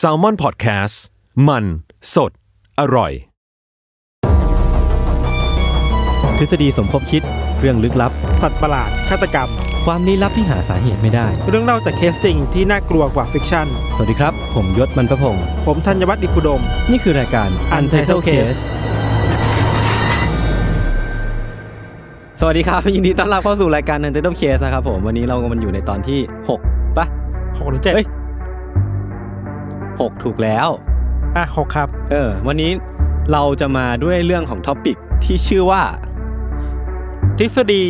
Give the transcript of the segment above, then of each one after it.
s a l ม o n PODCAST มัน สด อร่อย ทฤษฎีสมคบคิด เรื่องลึกลับ สัตว์ประหลาดฆาตกรรมความลี้ลับที่หาสาเหตุไม่ได้ เรื่องเล่าจากเคสจริง ที่น่ากลัวกว่าฟิกชั่นสวัสดีครับ ผมยศมันประพงศ์ผมธัญวัฒน์อิคุดมนี่คือรายการ Untitled Case สวัสดีครับยินดีต้อนรับเข้าสู่รายการ Untitled Case นะครับผมวันนี้เรากำลังอยู่ในตอนที่6ปะหกหรือเจ็ดเหกถูกแล้วอ่ะหกครับ เออ วันนี้เราจะมาด้วยเรื่องของท็อปิกที่ชื่อว่า ทฤษฎี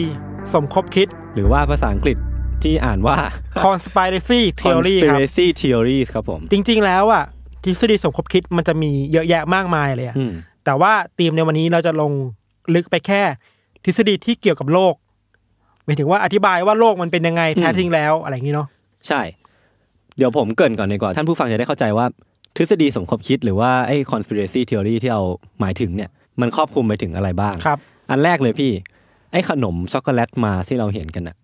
สมคบคิดหรือว่าภาษาอังกฤษที่อ่านว่า conspiracy theory ครับ conspiracy theory ครับผมจริงๆแล้วอ่ะทฤษฎีสมคบคิดมันจะมีเยอะแยะมากมายเลยอะแต่ว่าธีมในวันนี้เราจะลงลึกไปแค่ ทฤษฎีที่เกี่ยวกับโลกหมายถึงว่าอธิบายว่าโลกมันเป็นยังไงแท้จริงแล้วอะไรอย่างนี้เนาะ ใช่เดี๋ยวผมเกินก่อนดีกว่าท่านผู้ฟังจะได้เข้าใจว่าทฤษฎีสมคบคิดหรือว่าไอ้ conspiracy theory ที่เอาหมายถึงเนี่ยมันครอบคลุมไปถึงอะไรบ้างครับอันแรกเลยพี่ ไอ้ขนมช็อกโกแลตมาที่เราเห็นกันอ่ะ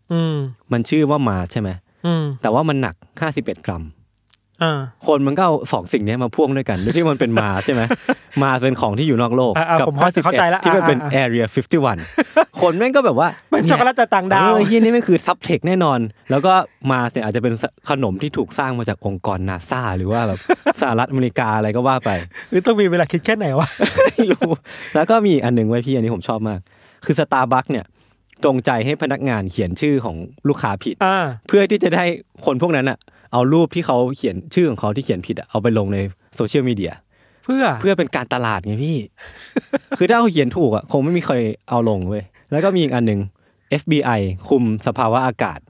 มันชื่อว่ามาใช่ไหมแต่ว่ามันหนักห้าสิบเอ็ดกรัมคนมันก็เอาสองสิ่งนี้มาพ่วงด้วยกันที่มันเป็นมาใช่ไหมมาเป็นของที่อยู่นอกโลก กับข้อสิบเข้าที่มันเป็น area 51 คนแม่งก็แบบว่าเป็นช็อกโกแลตต่างดาวยี่นี่มันคือซับเทคแน่นอน แล้วก็มาเนี่ยอาจจะเป็นขนมที่ถูกสร้างมาจากองค์กรนาซาหรือว่าแบบสหรัฐอเมริกาอะไรก็ว่าไปหรือต้องมีเวลาคิดแค่ไหนวะไม่รู้แล้วก็มีอันหนึ่งไว้พี่อันนี้ผมชอบมาก คือสตาร์บัคเนี่ยจงใจให้พนักงานเขียนชื่อของลูกค้าผิด เพื่อที่จะได้คนพวกนั้นอะเอารูปที่เขาเขียนชื่อของเขาที่เขียนผิดเอาไปลงในโซเชียลมีเดียเพื่อเพื่อเป็นการตลาดไงพี่คือถ้าเขาเขียนถูกอะคงไม่มีใครเอาลงเว้ยแล้วก็มีอีกอันหนึ่ง FBI คุมสภาวะอากาศ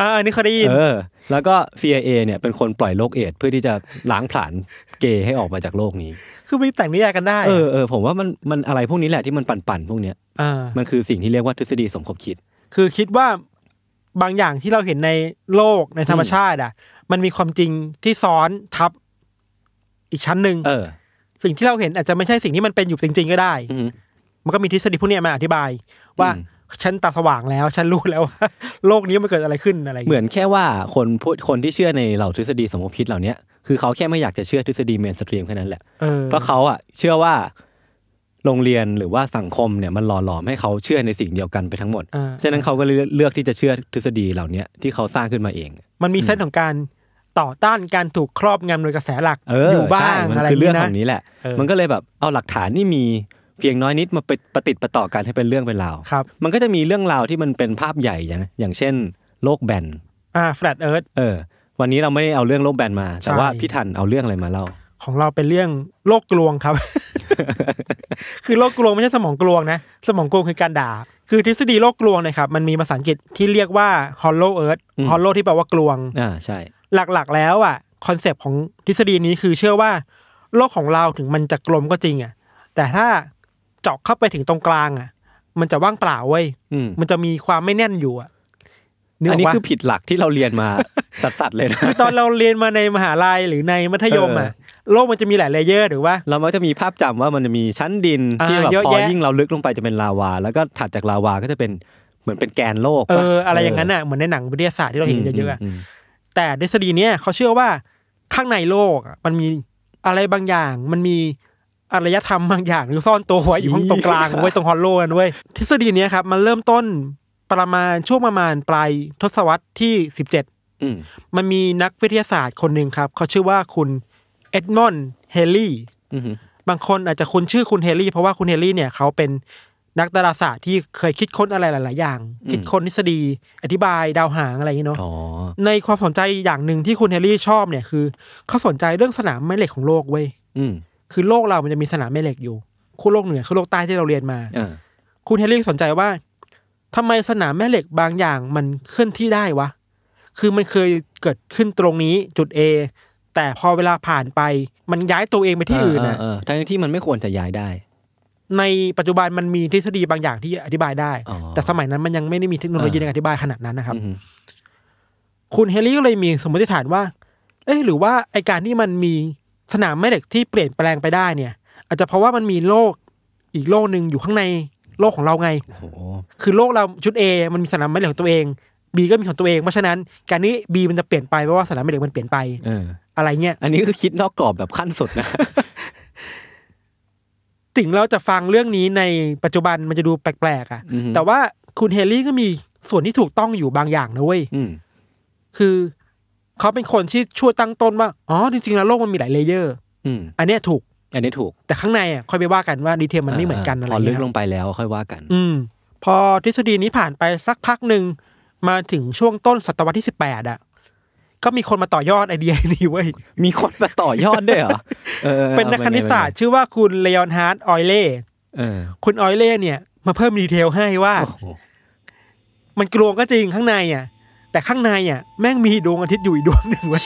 อ่าอันนี้เขาได้ยินเออแล้วก็ CIA เนี่ยเป็นคนปล่อยโรคเอดเพื่อที่จะล้างผลาญเกย์ให้ออกมาจากโลกนี้ คือมีแต่งนิยายกันได้เออเออผมว่ามันมันอะไรพวกนี้แหละที่มันปั่นปั่นพวกเนี้ยอมันคือสิ่งที่เรียกว่าทฤษฎีสมคบคิด คือคิดว่าบางอย่างที่เราเห็นในโลกในธรรมชาติอ่ะมันมีความจริงที่ซ้อนทับอีกชั้นหนึ่งออ สิ่งที่เราเห็นอาจจะไม่ใช่สิ่งที่มันเป็นอยู่จริงๆก็ได้อืมันก็มีทฤษฎีพวกนี้มาอธิบายว่าฉันตาสว่างแล้ว ฉันรู้ แล้วว่า โลกนี้มันเกิดอะไรขึ้นอะไรย่างเหมืงี้ยอนแค่ว่าคนพูดคนที่เชื่อในเหล่าทฤษฎีสมมติคิดเหล่าเนี้ยคือเขาแค่ไม่อยากจะเชื่อทฤษฎีเมนสตรีมแค่นั้นแหละเพราะเขาอ่ะเชื่อว่าโรงเรียนหรือว่าสังคม เนี่ยมันหล่อหลอมให้เขาเชื่อในสิ่งเดียวกันไปทั้งหมดฉะนั้นเขาก็เลยเลือกที่จะเชื่อทฤษฎีเหล่าเนี้ยที่เขาสร้างขึ้นมาเองมันมีเส้นของการต่อต้านการถูกครอบงำโดยกระแสหลักออยู่บ้างอะไรคือเรื่องของนี้แหละ มันก็เลยแบบเอาหลักฐานที่มีเพียงน้อยนิดมาประติดประต่อกันให้เป็นเรื่องเป็นราวครับมันก็จะมีเรื่องราวที่มันเป็นภาพใหญ่อย่างอย่างเช่นโลกแบน อ่าแฟลตเอิร์ธเออวันนี้เราไม่ได้เอาเรื่องโลกแบนมา แต่ว่าพี่ทันเอาเรื่องอะไรมาเล่าของเราเป็นเรื่องโลกกลวงครับ คือโลกกลวงไม่ใช่สมองกลวงนะสมองกลวงคือการด่าคือทฤษฎีโลกกลวงนะครับมันมีภาษาอังกฤษที่เรียกว่า hollow earth hollow ที่แปลว่ากลวงอ่าใช่ หลักๆ แล้วอ่ะ คอนเซปต์ของทฤษฎีนี้คือเชื่อว่า โลกของเราถึงมันจะกลมก็จริงอ่ะ แต่ถ้าเจาะเข้าไปถึงตรงกลางอ่ะ มันจะว่างเปล่าเว้ยมันจะมีความไม่แน่นอยู่อ่ะอันนี้คือผิดหลักที่เราเรียนมาสัตวๆเลยนะคือตอนเราเรียนมาในมหาลัยหรือในมัธยมอ่ะโลกมันจะมีหลายเลเยอร์ หรือว่าเรามักจะมีภาพจำว่ามันจะมีชั้นดินที่แบบพอยิ่งเราลึกลงไปจะเป็นลาวา แล้วก็ถัดจากลาวาก็จะเป็นเหมือนเป็นแกนโลกเอออะไรอย่างนั้นอ่ะเหมือนในหนังวิทยาศาสตร์ที่เราเห็นเยอะๆแต่ใฤษฎีเนี้ยเขาเชื่อว่าข้างในโลกมันมีอะไรบางอย่าง มันมีอารยธรรมบางอย่างหรือซ่อนตัววอยู่ข้างตรงกลางไว้ตรงฮอลโลนั่นเว้ยทฤษฎีเนี้ยครับมันเริ่มต้นประมาณช่วงประมาณปลายทศวรรษที่สิบเจ็ดมันมีนักวิทยาศาสตร์คนหนึ่งครับเขาชื่อว่าคุณเอ็ดมอนด์เฮลี่บางคนอาจจะคุ้นชื่อคุณเฮลี่ เพราะว่าคุณเฮลี่เนี่ยเขาเป็นนักดาราศาสตร์ที่เคยคิดค้นอะไรหลาย ๆ อย่าง คิดค้นทฤษฎีอธิบาย ดาวหางอะไรอย่างเนาะในความสนใจอย่างหนึ่งที่คุณเฮลี่ชอบเนี่ยคือเขาสนใจเรื่องสนามแม่เหล็กของโลกเว้ยคือโลกเรามันจะมีสนามแม่เหล็กอยู่ คู่โลกเหนือคู่โลกใต้ที่เราเรียนมาคุณเฮลี่สนใจว่า ทำไมสนามแม่เหล็กบางอย่างมันเคลื่อนที่ได้วะ คือมันเคยเกิดขึ้นตรงนี้จุด A แต่พอเวลาผ่านไปมันย้ายตัวเองไปที่อื่นนะทั้งที่มันไม่ควรจะย้ายได้ ในปัจจุบันมันมีทฤษฎีบางอย่างที่อธิบายได้ แต่สมัยนั้นมันยังไม่ได้มีเทคโนโลยีในการอธิบายขนาดนั้นนะครับคุณเฮลี่ก็เลยมีสมมติฐานว่าเอะหรือว่าไอการที่มันมีสนามแม่เหล็กที่เปลี่ยนแปลงไปได้เนี่ย อาจจะเพราะว่ามันมีโลกอีกโลกหนึ่งอยู่ข้างในโลกของเราไงคือโลกเราชุด A มันมีสนามแม่เหล็กตัวเองบีก็มีของตัวเองเพราะฉะนั้นการนี้บีมันจะเปลี่ยนไปเพราะว่าสนามเด็กมันเปลี่ยนไปอะไรเงี้ย อันนี้คือคิดนอกกรอบแบบขั้นสุดนะถึงเราจะฟังเรื่องนี้ในปัจจุบันมันจะดูแปลกๆอ่ะแต่ว่าคุณเฮลี่ก็มีส่วนที่ถูกต้องอยู่บางอย่างนะเว้ยคือ เขาเป็นคนที่ช่วยตั้งต้นว่าอ๋อจริงๆแล้วโลกมันมีหลายเลเยอร์อันนี้ถูก อันนี้ถูกแต่ข้างในอ่ะค่อยไปว่ากันว่าดีเทลมันไม่เหมือนกันอะไรพอลึกลงไปแล้ว ค่อยว่ากัน อืมพอทฤษฎีนี้ผ่านไปสักพักหนึ่งมาถึงช่วงต้นศตวรรษที่สิบแปดอ่ะ ก็มีคนมาต่อยอดไอเดียนี้เว้ยมีคนมาต่อยอดด้วยเหรอเป็นนักคณิตศาสตร์ชื่อว่าคุณเลออนฮาร์ดออยเล่คุณออยเล่เนี่ย มาเพิ่มดีเทลให้ว่า มันกลวงก็จริงข้างในอ่ะแต่ข้างในอ่ะแม่งมีดวงอาทิตย์อยู่อีกดวงหนึ่งวะ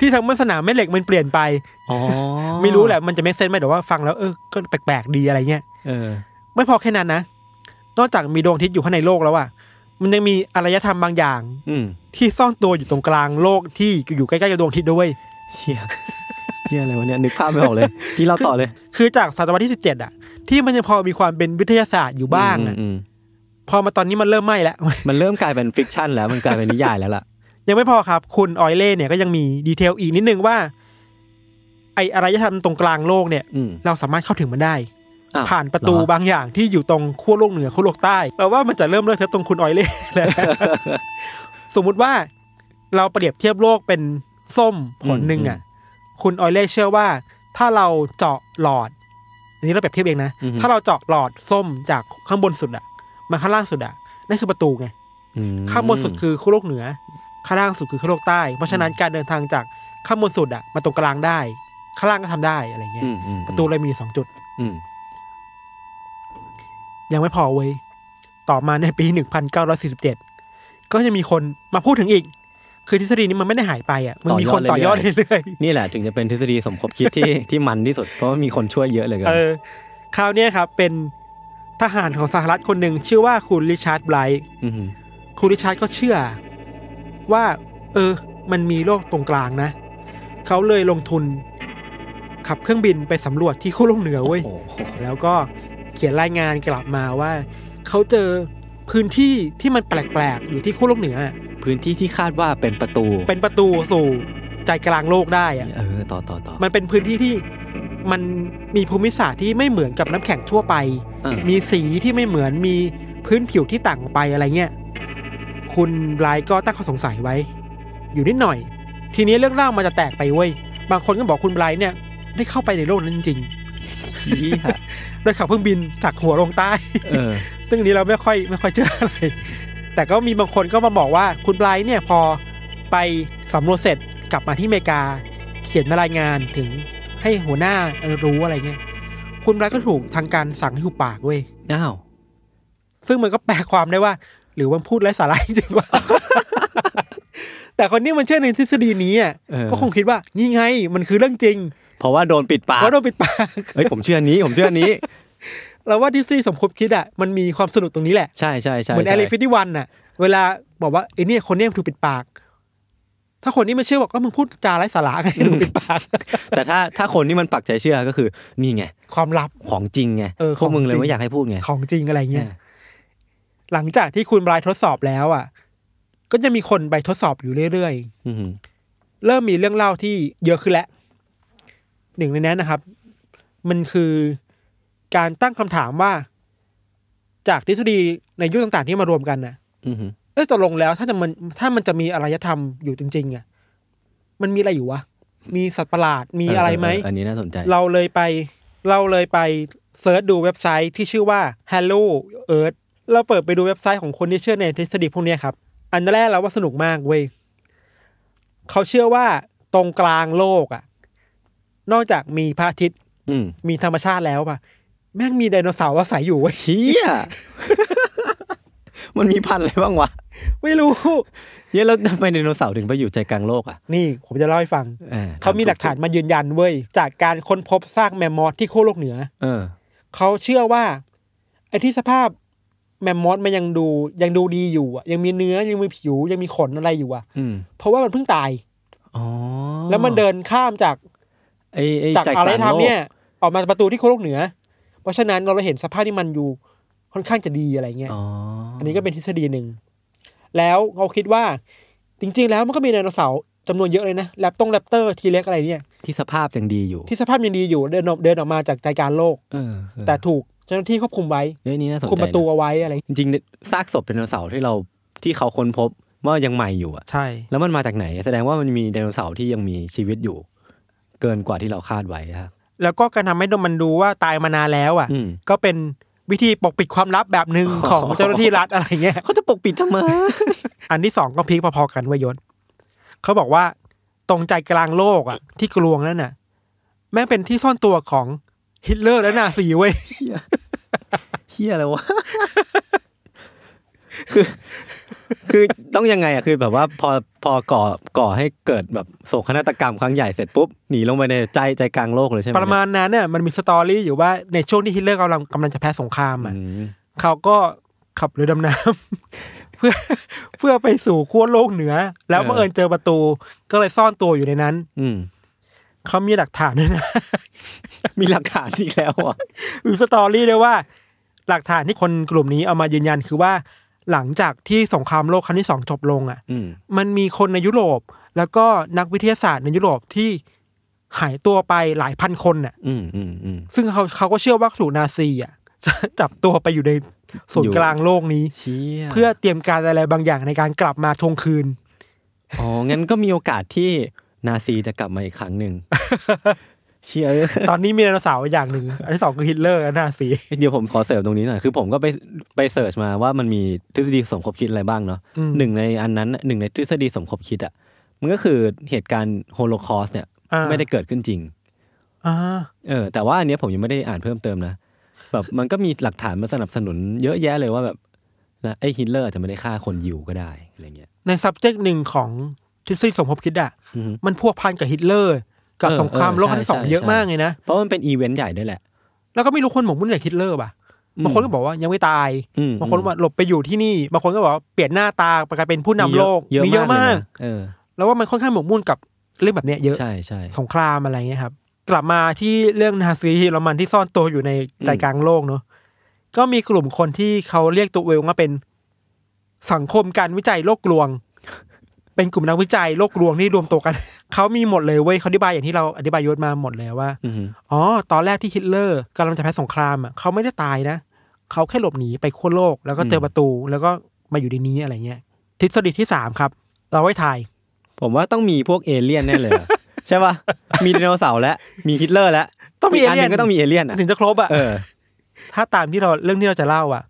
ที่ทำให้สนามแม่เหล็กมันเปลี่ยนไปอไม่รู้แหละมันจะไม่เซนไหมแต่ว่าฟังแล้วเออก็แปลกๆดีอะไรเงี้ยเออไม่พอแค่นั้นนะนอกจากมีดวงอาทิตย์อยู่ข้างในโลกแล้วอ่ะมันยังมีอารยธรรมบางอย่าง อืที่ซ่อนตัวอยู่ตรงกลางโลกที่อยู่ใกล้ๆกับดวงอาทิตย์ด้วยเชี่ยเชี่ยอะไรวะเนี่ยนึกภาพไม่ออกเลยพี่เล่าต่อเลย คือจากศตวรรษที่สิบเจ็ดอ่ะที่มันยังพอมีความเป็นวิทยาศาสตร์อยู่บ้างอืมอพอมาตอนนี้มันเริ่มไหม้แล้วมันเริ่มกลายเป็นฟิกชัน แล้ว มันกลายเป็นนิยายแล้วล่ะ ยังไม่พอครับ คุณออยเล่เนี่ยก็ยังมีดีเทลอีกนิดนึงว่า ไออารยธรรมตรงกลางโลกเนี่ยเราสามารถเข้าถึงมันได้ผ่านประตูบางอย่างที่อยู่ตรงขั้วโลกเหนือขั้วโลกใต้แปลว่ามันจะเริ่มเลิกเทอตรงคุณออยเล่แล้วสมมุติว่าเราเปรียบเทียบโลกเป็นส้มผลหนึ่งอ่ะ คุณออยเล่เชื่อว่า ถ้าเราเจาะหลอดอันนี้เราเปรียบเทียบเองนะถ้าเราเจาะหลอดส้มจากข้างบนสุดอ่ะมาข้างล่างสุดอ่ะนั่นคือประตูไงข้างบนสุดคือขั้วโลกเหนือ ข้างล่างสุดคือขั้วโลกใต้ เพราะฉะนั้นการเดินทางจากข้างบนสุดอ่ะ มาตรงกลางได้ข้างล่างก็ทำได้อะไรเงี้ยประตูเลยมีสองจุด อืยังไม่พอเว้ย ต่อมาในปี 1947 ก็จะมีคนมาพูดถึงอีก คือทฤษฎีนี้มันไม่ได้หายไปอ่ะ มันมีคนต่อยอดเรื่อยๆ นี่แหละ ถึงจะเป็นทฤษฎีสมคบคิดที่ ที่มันที่สุด เพราะว่ามีคนช่วยเยอะเลยกันเออ คราวนี้ครับเป็นทหารของสหรัฐคนหนึ่ง ชื่อว่าคุณริชาร์ดไบรท์คุณริชาร์ดก็เชื่อว่า เออ มันมีโลกตรงกลางนะ เขาเลยลงทุน ขับเครื่องบินไปสำรวจที่ขั้วโลกเหนือเว้ย แล้วก็เขียนรายงานกลับมาว่า เขาเจอพื้นที่ที่มันแปลกๆ อยู่ที่ขั้วโลกเหนือพื้นที่ที่คาดว่าเป็นประตู เป็นประตูสู่ใจกลางโลกได้อะเออต่อต่อต่อมันเป็นพื้นที่ที่มันมีภูมิศาสตร์ที่ไม่เหมือนกับน้ำแข็งทั่วไป มีสีที่ไม่เหมือนมีพื้นผิวที่ต่างไปอะไรเงี้ยคุณไลก็ตั้งข้อสงสัยไว้ อยู่นิดหน่อย ทีนี้เรื่องเล่ามันจะแตกไปเว้ยบางคนก็บอกคุณไลเนี่ย ได้เข้าไปในโลกนั้นจริงโดยขับเครื่องบินจากหัวลงใต้ซึ่งนี้เราไม่ค่อย ไม่ค่อยเจออะไร แต่ก็มีบางคนก็มาบอกว่า คุณไบรท์เนี่ย พอไปสำรวจเสร็จกลับมาที่อเมริกา เขียนรายงานถึงให้หัวหน้ารู้อะไรเงี้ย คุณไบรท์ก็ถูกทางการสั่งให้หุบปากเว้ยอ้าวซึ่งมันก็แปลความได้ว่า หรือมันพูดไร้สาระจริงว่า แต่คนนี้มันเชื่อในทฤษฎีนี้อ่ะ ก็คงคิดว่านี่ไง มันคือเรื่องจริงเพราะว่าโดนปิดปากเพราะโดนปิดปากเฮ้ยผมเชื่อนี้ผมเชื่อนี้ เราว่าดิซี่สมคบคิดอ่ะ มันมีความสนุกตรงนี้แหละใช่ใช่ใช่เหมือนแอลิฟิตี้วันอ่ะ เวลาบอกว่าไอ้นี่คนนี้ถูกปิดปาก ถ้าคนนี้มมนเชื่อบอกก็มึงพูดจาไร้สาระไงถูกปิดปากแต่ถ้าถ้าคนนี้มันปักใจเชื่อก็คือนี่ไงความลับของจริงไงพวกมึงเลยไม่อยากให้พูดไงของจริงอะไรเงี้ยหลังจากที่คุณบรายทดสอบแล้วอ่ะ ก็จะมีคนไปทดสอบอยู่เรื่อยๆเริ่มมีเรื่องเล่าที่เยอะขึ้นแล้วหนึ่งในนั้นนะครับ มันคือการตั้งคำถามว่า จากทฤษฎีในยุคต่างๆ ที่มารวมกันนะเออตกลงแล้วถ้าจะมัน ถ้ามันจะมีอารยธรรมอยู่จริงๆอ่ะมันมีอะไรอยู่วะ มีสัตว์ประหลาดมีอะไรไหม อันนี้น่าสนใจ เราเลยไป เราเลยไปเซิร์ชดูเว็บไซต์ที่ชื่อว่า Hello Earth เราเปิดไปดูเว็บไซต์ของคนที่เชื่อในทฤษฎีพวกนี้ครับ อันแรกเราว่าสนุกมากเว้ยเขาเชื่อว่าตรงกลางโลก อ่ะนอกจากมีพระอาทิตย์มีธรรมชาติแล้วป่ะ แม่งมีไดโนเสาร์อาศัยอยู่วะเฮียมันมีพันธุ์อะไรบ้างวะไม่รู้เนี่ยแล้วทำไมไดโนเสาร์ถึงไปอยู่ใจกลางโลกอ่ะนี่ ผมจะเล่าให้ฟังเขามีหลักฐานมายืนยันเว้ย จากการค้นพบซากแมมมอสที่โคโลกเหนือ เออเขาเชื่อว่า ไอ้ที่สภาพแมมมอสมันยังดูยังดูดีอยู่ อ่ะยังมีเนื้อยังมีผิวยังมีขนอะไรอยู่อ่ะเพราะว่ามันเพิ่งตายอ๋อแล้วมันเดินข้ามจากไอ้อจากอะไรทำเนี่ย ออกมาประตูที่โคโลกเหนือเพราะฉะนั้นเราเห็นสภาพที่มันอยู่ค่อนข้างจะดีอะไรเงี้ยอันนี้ก็เป็นทฤษฎีหนึ่ง แล้วเราคิดว่าจริงๆ แล้วมันก็มีไดโนเสาร์จำนวนเยอะเลยนะ แรปตงแรปเตอร์ทีเล็กอะไรเนี่ยที่สภาพยังดีอยู่ ที่สภาพยังดีอยู่เดินออกเดินออกมาจากใจกลางโลกแต่ถูกเจ้าหน้าที่ควบคุมไว้เนี่ยนะคุมประตูเอาไว้อะไร จริงๆ ซากศพไดโนเสาร์ที่เราที่เขาค้นพบว่ายังใหม่อยู่อ่ะใช่ แล้วมันมาจากไหน แสดงว่ามันมีไดโนเสาร์ที่ยังมีชีวิตอยู่เกินกว่าที่เราคาดไว้ครับแล้วก็การทำให้มันดูว่าตายมานานแล้วอ่ะ ก็เป็นวิธีปกปิดความลับแบบหนึ่งของเจ้าหน้าที่รัฐอะไรเงี้ยเขาจะปกปิดทำไมอันที่สองก็พีคพอๆกันวยศเขาบอกว่าตรงใจกลางโลกอ่ะ ที่กลวงนั่นน่ะ แม่งเป็นที่ซ่อนตัวของฮิตเลอร์และนาซีเว้ยเฮียอะไรวะคือคือต้องยังไงอ่ะ คือแบบว่าพอพอก่อก่อให้เกิดแบบโศกนาฏกรรมครั้งใหญ่เสร็จปุ๊บ หนีลงไปในใจ ใจกลางโลกเลยใช่ไหมประมาณนั้นเนี่ยมันมีสตอรี่อยู่ว่าในช่วงที่ฮิตเลอร์กำลังกำลังจะแพ้สงครามอ่ะเขาก็ขับเรือดำน้ำเพื่อเพื่อไปสู่ขั้วโลกเหนือ แล้วบังเอิญเจอประตูก็เลยซ่อนตัวอยู่ในนั้น อืเขามีหลักฐานด้วยนะมีหลักฐานอีกแล้วอ่ะมีสตอรี่เลยว่า หลักฐานที่คนกลุ่มนี้เอามายืนยันคือว่าหลังจากที่สงครามโลกครั้งที่สองจบลงอะ่ะมันมีคนในยุโรป แล้วก็นักวิทยาศาสตร์ในยุโรปที่หายตัวไปหลายพันคนน่ะซึ่งเขาเขาก็เชื่อว่าถูกนาซีอ่ะจับตัวไปอยู่ในศูนย์กลางโลกนี้ เพื่อเตรียมการอะไรบางอย่างในการกลับมาทวงคืน อ๋อ งั้นก็มีโอกาสที่นาซีจะกลับมาอีกครั้งหนึ่งเชียตอนนี้มีไดโนเสาร์อย่างหนึ่ง อันที่สองคือฮิตเลอร์อันหน้าสีเดี๋ยวผมขอเสริมตรงนี้หน่อยคือผมก็ไปไปเสิร์ชมาว่ามันมีทฤษฎีสมคบคิดอะไรบ้างเนาะหนึ่งในอันนั้น หนึ่งในทฤษฎีสมคบคิด อ่ะมันก็คือเหตุการณ์โฮโลคอสเนี่ย ไม่ได้เกิดขึ้นจริงอเออ แต่ว่าอันนี้ผมยังไม่ได้อ่านเพิ่มเติมนะแบบมันก็มีหลักฐานมาสนับสนุน เยอะแยะเลยว่าแบบนะไอ้ฮิตเลอร์อาจจะไม่ได้ฆ่าคนยิวก็ได้อะไรเงี้ย ใน subject หนึ่งของทฤษฎีสมคบคิดอ่ะมันพัวพันกับฮิตเลอร์กับสงครามโลกครั้งที่สองเยอะมากเลยนะเพราะมันเป็นอีเวนต์ใหญ่ด้วยแหละแล้วก็ไม่รู้คนหมกมุ่นกับคิดเลอร์ป่ะบางคนก็บอกว่ายังไม่ตายบางคนว่าหลบไปอยู่ที่นี่บางคนก็บอกเปลี่ยนหน้าตาไปกลายเป็นผู้นำโลกมีเยอะมากเออ แล้วว่ามันค่อนข้างหมกมุ่นกับเรื่องแบบเนี้ย เยอะใช่ใช่สงครามอะไรเงี้ยครับกลับมาที่เรื่องนาซีเยอรมันที่ซ่อนตัวอยู่ในใจกลางโลกเนาะก็มีกลุ่มคนที่เขาเรียกตัวเองว่าเป็นสังคมการวิจัยโลกลวงเป็นกลุ่มนักวิจัยโลกลวงนี่รวมตัวกัน เขามีหมดเลยเว้ยเขาอธิบายอย่างที่เราอธิบายยศมาหมดเลยว่าอ๋อ ตอนแรกที่ฮิตเลอร์กำลังจะแพ้สงครามอ่ะเขาไม่ได้ตายนะเขาแค่หลบหนีไปขั้วโลกแล้วก็เจอประตูแล้วก็มาอยู่ในนี้อะไรเงี้ยทฤษฎีที่สามครับ เราไว้ถ่าย ผมว่าต้องมีพวกเอเลี่ยนแน่เลยใช่ป่ะมีไดโนเสาร์แล้วมีฮิตเลอร์ แล้วต้องมีเอเลี่ยนก็ต้องมีเอเลี่ยนถึงจะครบอ่ะถ้าตามที่เราเรื่องที่เราจะเล่าอ่ะ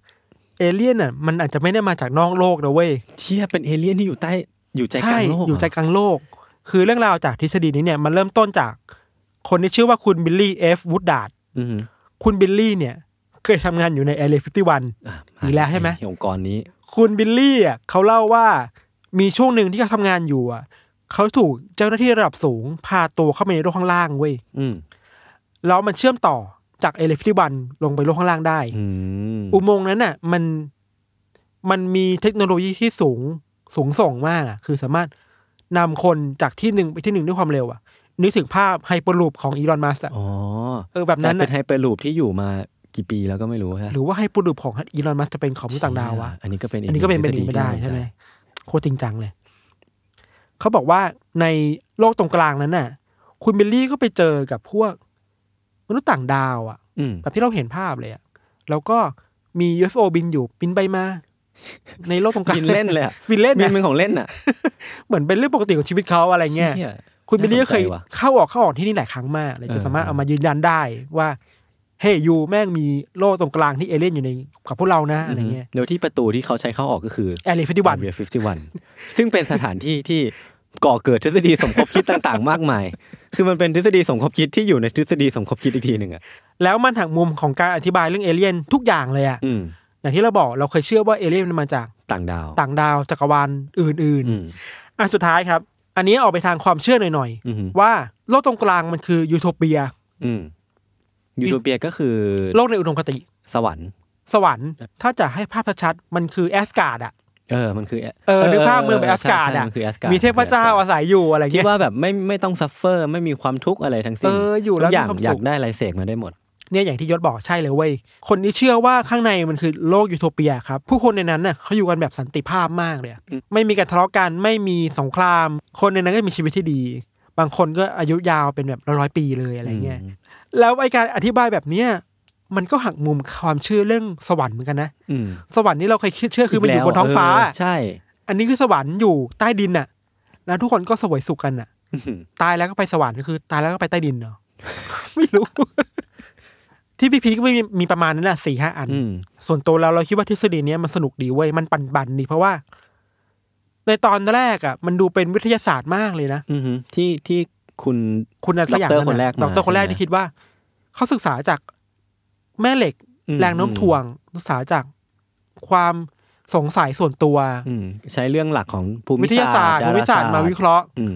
เอเลี่ยนอ่ะมันอาจจะไม่ได้มาจากนอกโลกนะเว้ยเชี่ยเป็นเอเลี่ยนที่อยู่ใต้อยู่ใจกลางโลก อยู่ใจกลางโลก คือเรื่องราวจากทฤษฎีนี้เนี่ยมันเริ่มต้นจาก คนที่ชื่อว่าคุณบิลลี่เอฟวูดดาร์ดคุณบิลลี่ เนี่ย เคยทำงานอยู่ในเอเลฟิตี้วันอีกแล้วใช่ไหมองค์กรนี้ คุณบิลลี่อ่ะเขาเล่าว่ามีช่วงหนึ่งที่เขาทำงานอยู่อ่ะเขาถูกเจ้าหน้าที่ระดับสูง พาตัวเข้าไปในโลกข้างล่างเว้ยแล้วมันเชื่อมต่อจากเอเลฟิตี้วันลงไปโลกข้างล่างได้อุโมงค์นั้นน่ะ มันมันมีเทคโนโลยีที่สูงสูงส่งมากอ่ะคือสามารถนำคนจากที่หนึ่งไปที่หนึ่งด้วยความเร็ว อ่ะนึกถึงภาพไฮเปอร์ลูปของอีลอนมัสอ๋อเออ แบบนั้นเป็นไฮเปอร์ลูปที่อยู่มากี่ปีแล้วก็ไม่รู้ฮะหรือว่าไฮเปอร์ลูปของอีลอนมัสจะเป็นของผน้ต่างดาวะอันนี้ก็เป็นอันนี้ก็เป็นไปไม่ได้ใช่ไหมโคตรจริงจังเลยเขาบอกว่าในโลกตรงกลางนั้นน่ะ คุณเบลลี่ก็ไปเจอกับพวกมนุษย์ต่างดาวอ่ะแบบที่เราเห็นภาพเลยอ่ะแล้วก็มี UFO บินอยู่บินไปมาในโลกตรงกลางบินเล่นเลยบินเล่นบินเป็นของเล่นอ่ะ เหมือนเป็นเรื่องปกติของชีวิตเขาอะไรเงี้ยคุณบิลลี่ก็เคยเข้าออกเข้าออกที่นี่หลายครั้งมากเลยจนสามารถเอามายืนยันได้ว่า เฮยูแม่งมีโลกตรงกลางที่เอเลนอยู่ในกับพวกเรานะอะไรเงี้ยเดี๋ยวที่ประตูที่เขาใช้เข้าออกก็คือแอรีฟิฟตี้วันเรีฟิฟตี้วันซึ่งเป็นสถานที่ที่ก่อเกิดทฤษฎีสมคบคิดต่างๆ มากมาย คือมันเป็นทฤษฎีสมคบคิดที่อยู่ในทฤษฎีสมคบคิดอีกทีหนึ่งอะแล้ว มันหักมุมของการอธิบายเรื่องเอเลี่ยนทุกอย่างเลยอะอย่างที่เราบอกเราเคยเชื่อว่าเอเลี่ยนมาจากต่างดาวต่างดาวจักรวาลอื่นๆอ่ะสุดท้ายครับ อันนี้ออกไปทางความเชื่อหน่อยๆ ว่าโลกตรงกลางมันคือ ยูโทเปียยูโทเปียก็คือโลกในอุดมคติ สวรรค์สวรรค์ถ้าจะให้ภาพชัดมันคือแอสการ์ดอะเออมันคือเออนึกภาพเมืองแบบแอสการ์ดอะมีเทพเจ้าอาศัยอยู่อะไรเงี้ยที่ว่าแบบไม่ไม่ต้องซัฟเฟอร์ ไม่มีความทุกข์อะไรทั้งสิ้นเอออยู่แล้วอยากอยากได้อะไรเสกมาได้หมดเนี่ยอย่างที่ยศบอกใช่เลยเว้ยคนที่เชื่อว่าข้างในมันคือโลกยูโทเปียครับ ผู้คนในนั้นน่ะเขาอยู่กันแบบสันติภาพมากเลยไม่มีการทะเลาะกันไม่มีสงคราม คนในนั้นก็มีชีวิตที่ดี บางคนก็อายุยาวเป็นแบบร้อยปีเลยอะไรเงี้ยแล้วไอการอธิบายแบบเนี้ยมันก็หักมุมความเชื่อเรื่องสวรรค์เหมือนกันนะสวรรค์นี่เราเคยเชื่อคือมันอยู่บนท้องฟ้า ใช่ อันนี้คือสวรรค์อยู่ใต้ดินน่ะ แล้ว ทุกคนก็สวยสุขกันน่ะตายแล้วก็ไปสวรรค์คือ ตายแล้วก็ไปใต้ดินเนาะไม่รู้ที่พี่พีก็มีมีประมาณนั้นแหละสี่ห้าอันส่วนตัวเราเราคิดว่าทฤษฎีเนี้ยมันสนุกดีเว้ยมันปั่นๆดีเพราะว่า ในตอนแรกอ่ะมันดูเป็นวิทยาศาสตร์มากเลยนะออืที่ที่คุณ คุณอจารกยดเตอร์คนแรกดอกเตอร์คนแรกที่คิดว่าเขาศึกษาจากแม่เหล็กแรงโน้มถ่วง ศึกษาจากความสงสัยส่วนตัว อืใช้เรื่องหลักของภูวิมิทยาศาสตร์ูวิทยาศาสตร์มาวิเคราะห์ อื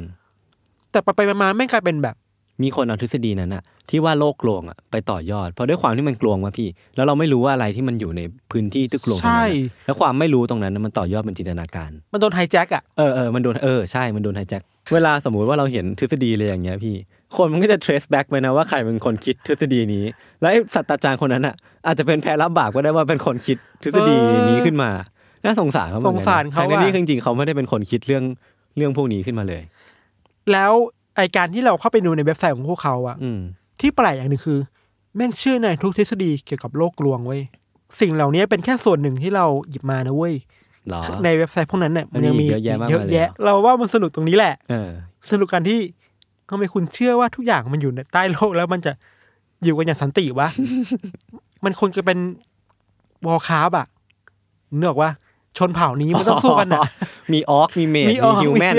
แต่ไปปมาไม่กลายเป็นแบบมีคนเอาทฤษฎีนั้นอะที่ว่าโลกกลวงอะไปต่อยอดเพราะด้วยความที่มันกลวงมาพี่แล้วเราไม่รู้ว่าอะไรที่มันอยู่ในพื้นที่ที่กลวงนั้นแล้วความไม่รู้ตรงนั้นมันต่อยอดเป็นจินตนาการ มันโดนไฮแจ็คอะเออเออมันโดนเออ ใช่ มันโดนไฮแจ็คเวลาสมมุติว่าเราเห็นทฤษฎีอะไรอย่างเงี้ยพี่คนมันก็จะ trace back ไปนะว่าใครเป็นคนคิดทฤษฎีนี้แล้วตวสตาจางคนนั้นอะอาจจะเป็นแพรับบากก็ได้ว่าเป็นคนคิดทฤษฎีนี้ขึ้นมาน่าสงสารเขาสงสารเขาแ่ในนี้จริงๆ เขาไม่ได้เป็นคนคิดเรื่องเรื่องพวกนี้ขึ้นมาเลย แล้วไอการที่เราเข้าไปดูในเว็บไซต์ของพวกเขาอะอที่แปลกอย่างหนึ่งคือ แม่งเชื่อในทุกทฤษฎีเกี่ยวกับโลกลวงเว้ยสิ่งเหล่านี้เป็นแค่ส่วนหนึ่งที่เราหยิบมานะเว้ยในเว็บไซต์พวกนั้นเนี่ยมันยังมีเยอะแยะมากเลยเราว่ามันสนุกตรงนี้แหละอสนุกกันที่ทำไมคุณเชื่อว่าทุกอย่างมันอยู่ในใต้โลกแล้วมันจะอยู่กันอย่างสันติวะมันคงจะเป็นวอลคาร์บอะเนืกออกว่าชนเผ่านี้มันต้องสู้กันนะ มีออกมีเมดมีฮิวแมน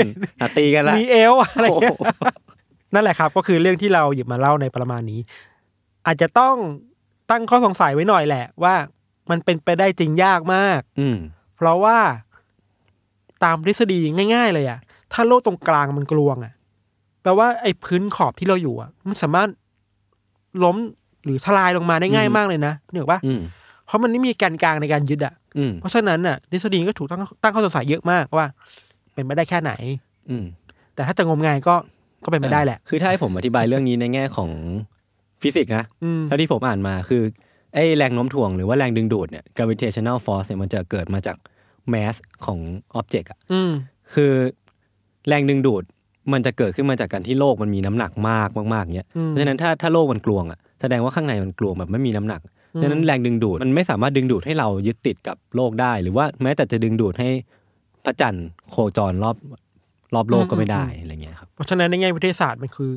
ตีกันละ มีเอลอะไรนั่นแหละครับ ก็คือเรื่องที่เราหยิบมาเล่าในประมาณนี้ อาจจะต้องตั้งข้อสงสัยไว้หน่อยแหละ ว่ามันเป็นไปได้จริงยากมาก อืเพราะว่าตามทฤษฎีง่ายๆเลยอะถ้าโลกตรงกลางมันกลวงอะแปลว่า ไอ้พื้นขอบที่เราอยู่อะมันสามารถล้มหรือทลายลงมาได้ง่าย มากเลยนะเห็นปะเพราะมันไม่มีแกนกลางในการยึดอ่ะ เพราะฉะนั้นอ่ะทฤษฎีก็ถูกตั้งตั้งข้อสงสัยเยอะมากว่า เป็นไปได้แค่ไหน อืแต่ถ้าจะงมงายก็ก็เป็นไปได้แหละ คือถ้าให้ผมอธิบายเรื่องนี้ในแง่ของฟิสิกส์นะเท่าที่ผมอ่านมาคือไอแรงโน้มถ่วงหรือว่าแรงดึงดูดเนี่ย gravitational force เนี่ยมันจะเกิดมาจาก mass ของ object อ่ะคือแรงดึงดูดมันจะเกิดขึ้นมาจากการที่โลกมันมีน้ำหนักมากมากๆเนี้ยเพราะฉะนั้นถ้าถ้าโลกมันกลวงอ่ะแสดงว่าข้างในมันกลวงแบบไม่มีน้ำหนักดังนั้นแรงดึงดูดมันไม่สามารถดึงดูดให้เรายึดติดกับโลกได้ หรือว่าแม้แต่จะดึงดูดให้พระจันทร์โคจรรอบรอบโลกก็ไม่ได้อะไรเงี้ยครับเพราะฉะนั้นในแง่วิทยาศาสตร์มันคือ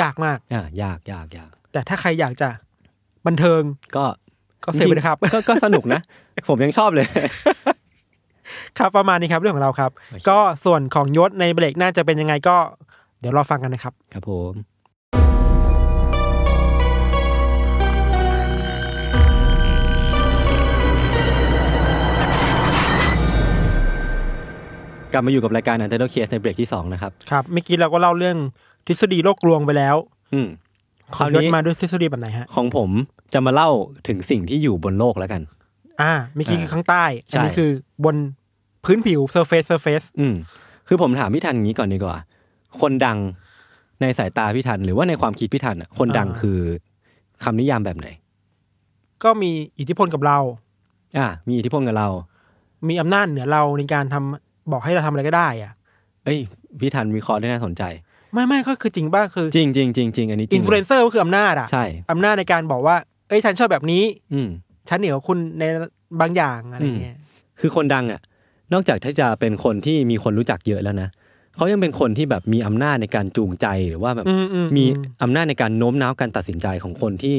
ยากมากอ่ายากยากยากแต่ถ้าใครอยากจะบันเทิงก็ก็เสพนะครับก็สนุกนะ ผมยังชอบเลย ครับประมาณนี้ครับ เรื่องของเราครับ ก็ส่วนของยศในเบรกน่าจะเป็นยังไงก็เดี๋ยวรอฟังกันนะครับ ครับ ผมลับมาอยู่กับรายการ u n น i t l e d c a s ในเบรกที่สองนะครับ ครับเมื่อกี้เราก็เล่าเรื่องทฤษฎีโลกลวงไปแล้ว อืมคราวนี้มาด้วยทฤษฎีแบบไหน ฮะ ของผมจะมาเล่าถึงสิ่งที่อยู่บนโลกแล้วกัน อ่าเมื่อกี้คือข้างใต้อันนี้คือบนพื้นผิวเซอร์เฟซเซอร์เฟซอืมคือผมถามพี่ทันอย่างนี้ก่อนดีกว่า คนดังในสายตาพี่ทัน หรือว่าในความคิดพี่ทันคนดังคือ คำนิยามแบบไหน ก็มีอิทธิพลกับเราอ่ามีอิทธิพลกับเรา มีอำนาจเหนือเราในการทำบอกให้เราทำอะไรก็ได้อ่ะ เอ้ยพี่ทันมีคอร์ที่น่าสนใจ ไม่ไม่ก็คือจริงป่ะคือ จริงจริงจริงจริงอันนี้อินฟลูเอนเซอร์ก็คืออำนาจอ่ะใช่อำนาจในการบอกว่าเอ้ย ฉันชอบแบบนี้ อืฉันเหนียวคุณในบางอย่างอะไรเงี้ยคือคนดังอ่ะ นอกจากที่จะเป็นคนที่มีคนรู้จักเยอะแล้วนะเขายังเป็นคนที่แบบมีอำนาจในการจูงใจหรือว่าแบบมีอำนาจในการโน้มน้าวการตัดสินใจของคนที่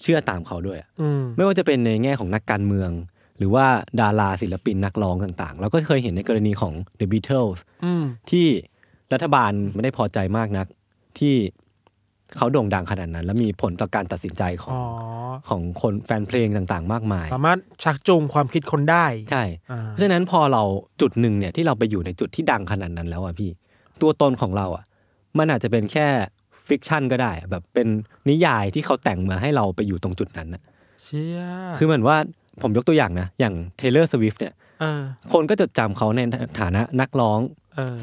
เชื่อตามเขาด้วยอ่ะไม่ว่าจะเป็นในแง่ของนักการเมืองหรือว่าดาราศิลปินนักร้องต่างๆเราก็เคยเห็นในกรณีของ The Beatles ที่รัฐบาลไม่ได้พอใจมากนัก ที่เขาโด่งดังขนาดนั้น แล้วมีผลต่อการตัดสินใจของอของคนแฟนเพลงต่าง ๆ มากมาย สามารถชักจูงความคิดคนได้ ใช่ เพราะฉะนั้นพอเราจุดหนึ่งเนี่ย ที่เราไปอยู่ในจุดที่ดังขนาดนั้นแล้วอะพี่ตัวตนของเราอะมันอาจจะเป็นแค่ฟิกชันก็ได้ แบบเป็นนิยายที่เขาแต่งมาให้เราไปอยู่ตรงจุดนั้นอะเชียคือเหมือนว่าผมยกตัวอย่างนะอย่างเทเลอร์สวิฟต์เนี่ยคนก็จดจำเขาในฐานะนักร้อง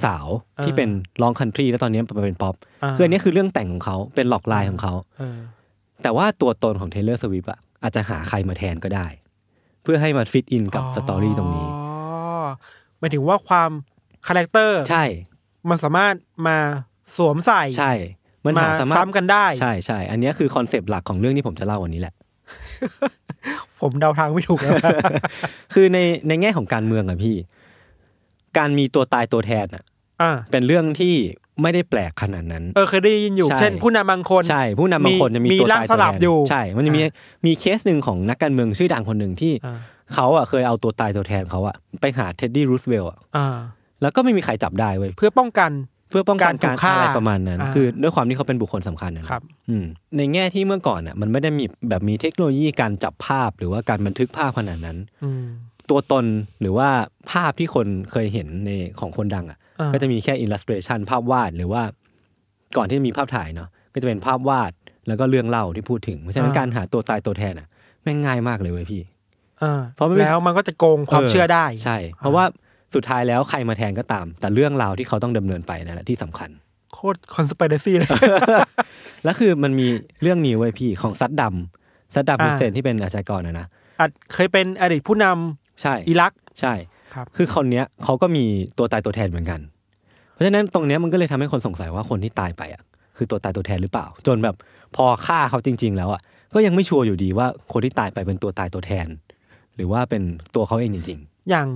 สาวที่เป็นร้องคันทรีแล้วตอนนี้มาเป็นป๊อปคืออันนี้คือเรื่องแต่งของเขาเป็นหลอกลายของเขา แต่ว่าตัวตนของเทเลอร์สวิฟต์อ่ะอาจจะหาใครมาแทนก็ได้ เพื่อให้มาฟิตอินกับสตอรี่ตรงนี้หมายถึงว่าความคาแรคเตอร์ใช่ มันสามารถมาสวมใส่ใช่มันามาซ้ำกันได้ใช่ใช่อันนี้คือคอนเซปต์หลักของเรื่องที่ผมจะเล่าวันนี้แหละผมเดาทางไม่ถูกแล้ว คือในในแง่ของการเมืองอะพี่ การมีตัวตายตัวแทนอะ่เป็นเรื่องที่ไม่ได้แปลกขนาดนั้น เออเคยได้ยินอยู่ เช่นผู้นำบางคน ใช่ ผู้นำบางคนจะมีตัวตายสตัวลับแทนอยู่ ใช่ มันจะมี มีเคสหนึ่งของนักการเมืองชื่อดังคนหนึ่งที่เขาอะเคยเอาตัวตายตัวแทนเขาอะไปหาเท็ดดี้รูสเวลล์อะ่แล้วก็ไม่มีใครจับได้เว้ย เพื่อป้องกันเพื่อป้องกันการฆ่าอะไรประมาณนั้น คือด้วยความที่เขาเป็นบุคคลสำคัญนะครับในแง่ที่เมื่อก่อนเน่ยมันไม่ได้มีแบบมีเทคโนโลยีการจับภาพหรือว่าการบันทึกภาพขนาดนั้นตัวตนหรือว่าภาพที่คนเคยเห็นในของคนดัง อ่ะ ก็จะมีแค่อิลลัสเตรชันภาพวาดหรือว่า ก่อนที่จะมีภาพถ่ายเนาะก็จะเป็นภาพวาด แล้วก็เรื่องเล่าที่พูดถึง เพราะฉะนั้นการหาตัวตายตัวแทนอ่ะแม่งง่ายมากเลยเว้ยพี่เพราะแล้วมันก็จะโกงความเชื่อได้ใช่ เพราะว่าสุดท้ายแล้วใครมาแทนก็ตามแต่เรื่องราวที่เขาต้องดำเนินไปนั่นแหละที่สำคัญโคตรคอนสไปเดซี่เลยแล้วคือมันมีเรื่องนี้ไว้พี่ของซัดดำซัดดัมูเซนที่เป็นอาชญากรนะนะเคยเป็นอดีตผู้นำใช่อิรักใช่ครับคือคนเนี้ยเขาก็มีตัวตายตัวแทนเหมือนกัน เพราะฉะนั้นตรงเนี้ยมันก็เลยทำให้คนสงสัยว่าคนที่ตายไปอ่ะคือตัวตายตัวแทนหรือเปล่า จนแบบพอฆ่าเขาจริง ๆ แล้วอ่ะก็ยังไม่ชัวร์อยู่ดีว่าคนที่ตายไปเป็นตัวตายตัวแทน หรือว่าเป็นตัวเขาเองจริงๆอย่าง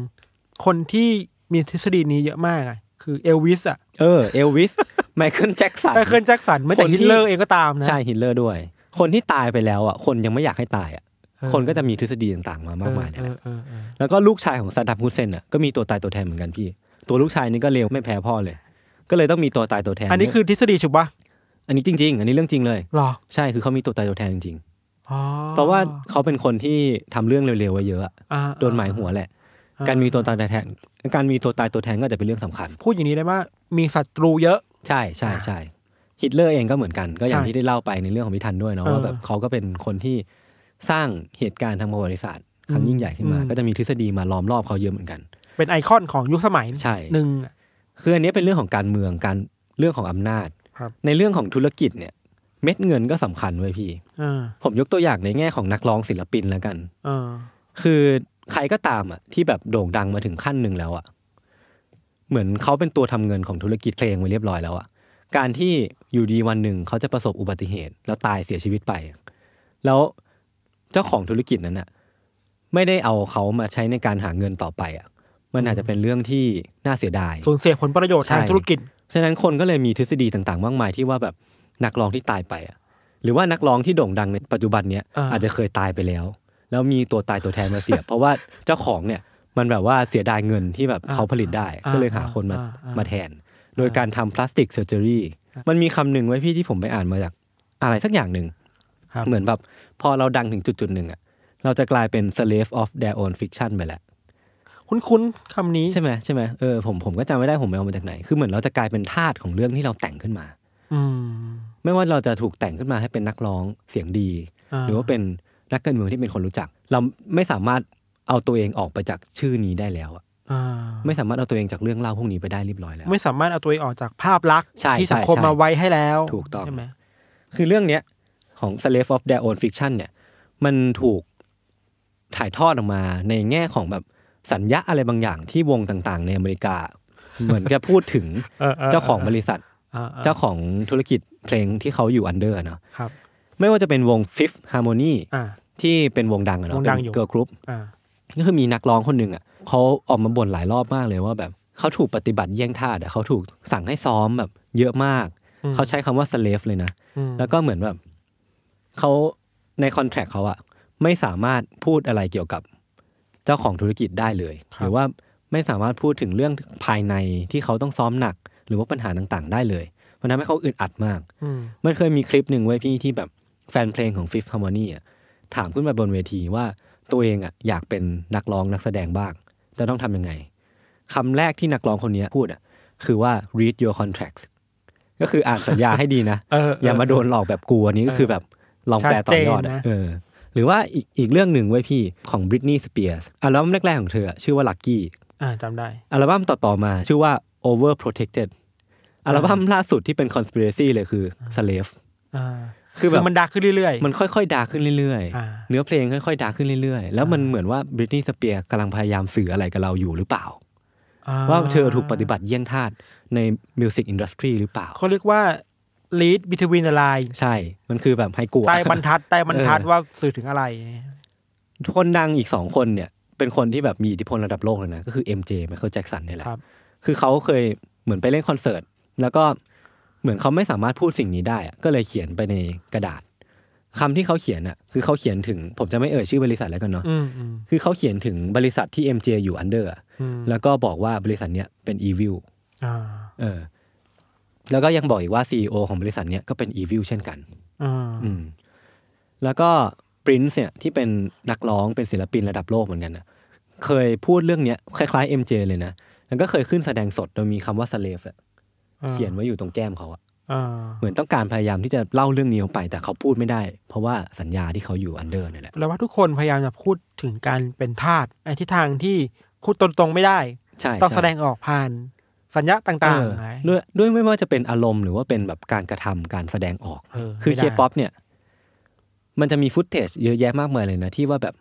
คนที่มีทฤษฎีนี้เยอะมากอะคือเอลวิสอ่ะ เออ เอลวิส ไมเคิลแจ็กสันไมเคิลแจ็กสันไม่แต่ฮิตเลอร์เองก็ตามนะ ใช่ฮิตเลอร์ด้วย คนที่ตายไปแล้วอ่ะ คนยังไม่อยากให้ตายอ่ะ คนก็จะมีทฤษฎีต่างๆมามากมายเนี่ยแล้วก็ลูกชายของซาดัมฮุเซนอ่ะก็มีตัวตายตัวแทนเหมือนกันพี่ ตัวลูกชายนี่ก็เลวไม่แพ้พ่อเลย ก็เลยต้องมีตัวตายตัวแทน อันนี้คือทฤษฎีฉุบปะอันนี้จริง ๆ อันนี้เรื่องจริงเลยหรอ ใช่คือเขามีตัวตายตัวแทนจริงเพราะว่าเขาเป็นคนที่ทำเรื่องเร็วๆไว้เยอะโดนหมายหัวแหละการมีตัวตายตัวแทนการมีตัวตายตัวแทนก็จะเป็นเรื่องสำคัญ พูดอย่างนี้ได้ว่ามีศัตรูเยอะใช่ใช่ใช่ฮิตเลอร์เองก็เหมือนกันก็อย่างที่ได้เล่าไปในเรื่องของพิธันด้วยเนาะว่าแบบเขาก็เป็นคนที่สร้างเหตุการณ์ทางประวัติศาสตร์ครั้งยิ่งใหญ่ขึ้นมา ก็จะมีทฤษฎีมาล้อมรอบเขาเยอะเหมือนกัน เป็นไอคอนของยุคสมัยหนึ่งคืออันนี้เป็นเรื่องของการเมืองการเรื่องของอำนาจ ในเรื่องของธุรกิจเนี่ย เม็ดเงินก็สำคัญเว้ยพี่ผมยกตัวอย่างในแง่ของนักร้องศิลปินแล้วกันอคือใครก็ตามอ่ะที่แบบโด่งดังมาถึงขั้นหนึ่งแล้วอ่ะเหมือนเขาเป็นตัวทำเงินของธุรกิจเพลงไว้เรียบร้อยแล้วอ่ะการที่อยู่ดีวันหนึ่งเขาจะประสบอุบัติเหตุ แล้วตายเสียชีวิตไป แล้วเจ้าของธุรกิจนั้นอ่ะ ไม่ได้เอาเขามาใช้ในการหาเงินต่อไปอ่ะ มันอาจจะเป็นเรื่องที่น่าเสียดายสูญเสียผลประโยชน์ทางธุรกิจ ฉะนั้นคนก็เลยมีทฤษฎีต่างๆ มากมายที่ว่าแบบนักร้องที่ตายไปอ่ะ หรือว่านักร้องที่โด่งดังในปัจจุบันเนี้ยอาจจะเคยตายไปแล้วแล้วมีตัวตายตัวแทนมาเสียบเพราะว่าเจ้าของเนี่ย มันแบบว่าเสียดายเงินที่แบบเขาผลิตได้ ก็เลยหาคนมามาแทน โดยการทำพลาสติกเซอร์เจอรี่ มันมีคำหนึ่งไว้พี่ที่ผมไปอ่านมาจาก อะไรสักอย่างหนึ่ง เหมือนแบบพอเราดังถึงจุดจุดหนึ่งอ่ะเราจะกลายเป็น slave of their own fiction ไปแล้วคุ้นๆคำนี้ ใช่ไหมใช่ไหมเออผมผมก็จำไม่ได้ผมไปเอามาจากไหน คือเหมือนเราจะกลายเป็นทาสของเรื่องที่เราแต่งขึ้นมา อืไม่ว่าเราจะถูกแต่งขึ้นมาให้เป็นนักร้องเสียงดี หรือว่าเป็นนักการเมืองที่เป็นคนรู้จักเราไม่สามารถเอาตัวเองออกไปจากชื่อนี้ได้แล้วอะไม่สามารถเอาตัวเองจากเรื่องเล่าพวกนี้ไปได้เรียบร้อยแล้ว ไม่สามารถเอาตัวเองออกจากภาพลักษณ์ที่สังคมมาไว้ให้แล้วถูกต้องใช่ไหมคือเรื่องเนี้ยของ slave of their own fiction เนี่ยมันถูกถ่ายทอดออกมาในแง่ของแบบสัญญาอะไรบางอย่างที่วงต่างๆ ในอเมริกาเหมือนจะพูดถึงเจ้าของบริษัทเจ้าของธุรกิจเพลงที่เขาอยู่อันเดอร์เนาะไม่ว่าจะเป็นวง Fifth Harmony ที่เป็นวงดังอะเนาะเป็นเกิร์ลกรุ๊ปก็คือมีนักร้องคนหนึ่งอ่ะเขาออกมาบ่นหลายรอบมากเลยว่าแบบเขาถูกปฏิบัติแย่งทาอ่ะเขาถูกสั่งให้ซ้อมแบบ เยอะมาก เขาใช้คำว่า slave เลยนะ แล้วก็เหมือนแบบเขาในคอนแทคเขาอะไม่สามารถพูดอะไรเกี่ยวกับ เจ้าของธุรกิจได้เลย หรือว่าไม่สามารถพูดถึงเรื่องภายในที่เขาต้องซ้อมหนัก หรือว่าปัญหาต่าง ๆ ได้เลยมันทำให้เขาอึดอัดมาก มันเคยมีคลิปหนึ่งไว้พี่ที่แบบแฟนเพลงของ Fifth Harmony อ่ะถามขึ้นมาบนเวทีว่าตัวเองอ่ะอยากเป็นนักร้องนักแสดงบ้าง แต่ต้องทำยังไงคำแรกที่นักร้องคนนี้พูดอ่ะคือว่า read your contract s ก็คืออ่านสัญญาให้ดีนะ อย่ามาโดนหลอกแบบกูอันนี้ก็คือแบบลองแปลต่อยอดะเออหรือว่าอีกเรื่องหนึ่งไว้พี่ของ Britney Spears อัลบั้มแรกๆของเธอชื่อว่า Lucky อ่าจำได้อัลบั้มต่อๆมา ชื่อว่า Overprotected อัลบั้มล่าสุดที่เป็น conspiracy เลยคือ Slave คือแบบมันดาขึ้นเรื่อยๆ มันค่อยๆดาขึ้นเรื่อยๆ เนื้อเพลงค่อยๆดาขึ้นเรื่อยๆ แล้วมันเหมือนว่าบริตนี์สเปียร์กำลังพยายามสื่ออะไรกับเราอยู่หรือเปล่า ว่าเธอถูกปฏิบัติเยี่ยงทาสในมิวสิกอินดัสทรีหรือเปล่า เขาเรียกว่าลีดบิทว h น line ใช่ มันคือแบบไฮกวใต้บรรทัดใต้บรรทัดว่าสื่อถึงอะไร คนดังอีกสองคนเนี่ย เป็นคนที่แบบมีอิทธิพลระดับโลกเลยนะก็คือ MJ ไมเคิลแจ็กสันนี่แหละ คือเขาเคยเหมือนไปเล่นคอนเสิร์ต แล้วก็เหมือนเขาไม่สามารถพูดสิ่งนี้ได้ ก็เลยเขียนไปในกระดาษ คำที่เขาเขียนน่ะ คือเขาเขียนถึงผมจะไม่เอ่ยชื่อบริษัทแล้วกันเนาะคือเขาเขียนถึงบริษัทที่ MJ อยู่อันเดอร์แล้วก็บอกว่าบริษัทเนี้ยเป็นอีวิลเออแล้วก็ยังบอกอีกว่าซีอของบริษัทเนี้ยก็เป็นอีวิลเช่นกันอืมแล้วก็ปรินซ์เนี่ยที่เป็นนักร้องเป็นศิลปินระดับโลกเหมือนกันนะเคยพูดเรื่องเนี้ยคล้ายๆ MJ เลยนะแล้วก็เคยขึ้นแสดงสดโดยมีคำว่าสเลฟอะเขียนไว้อยู่ตรงแก้มเขาอะเหมือนต้องการพยายามที่จะเล่าเรื่องนี้ออกไปแต่เขาพูดไม่ได้เพราะว่าสัญญาที่เขาอยู่อันเดอร์นี่แหละแปลว่าทุกคนพยายามจะพูดถึงการเป็นทาสในทิศทางที่พูดตรงๆไม่ได้ ใช่ ต้องแสดงออกผ่านสัญญาต่างๆด้วยด้วยไม่ว่าจะเป็นอารมณ์หรือว่าเป็นแบบการกระทำการแสดงออก คือเคป๊อปเนี่ย มันจะมีฟุตเทจเยอะแยะมากมายเลยนะที่ว่าแบบ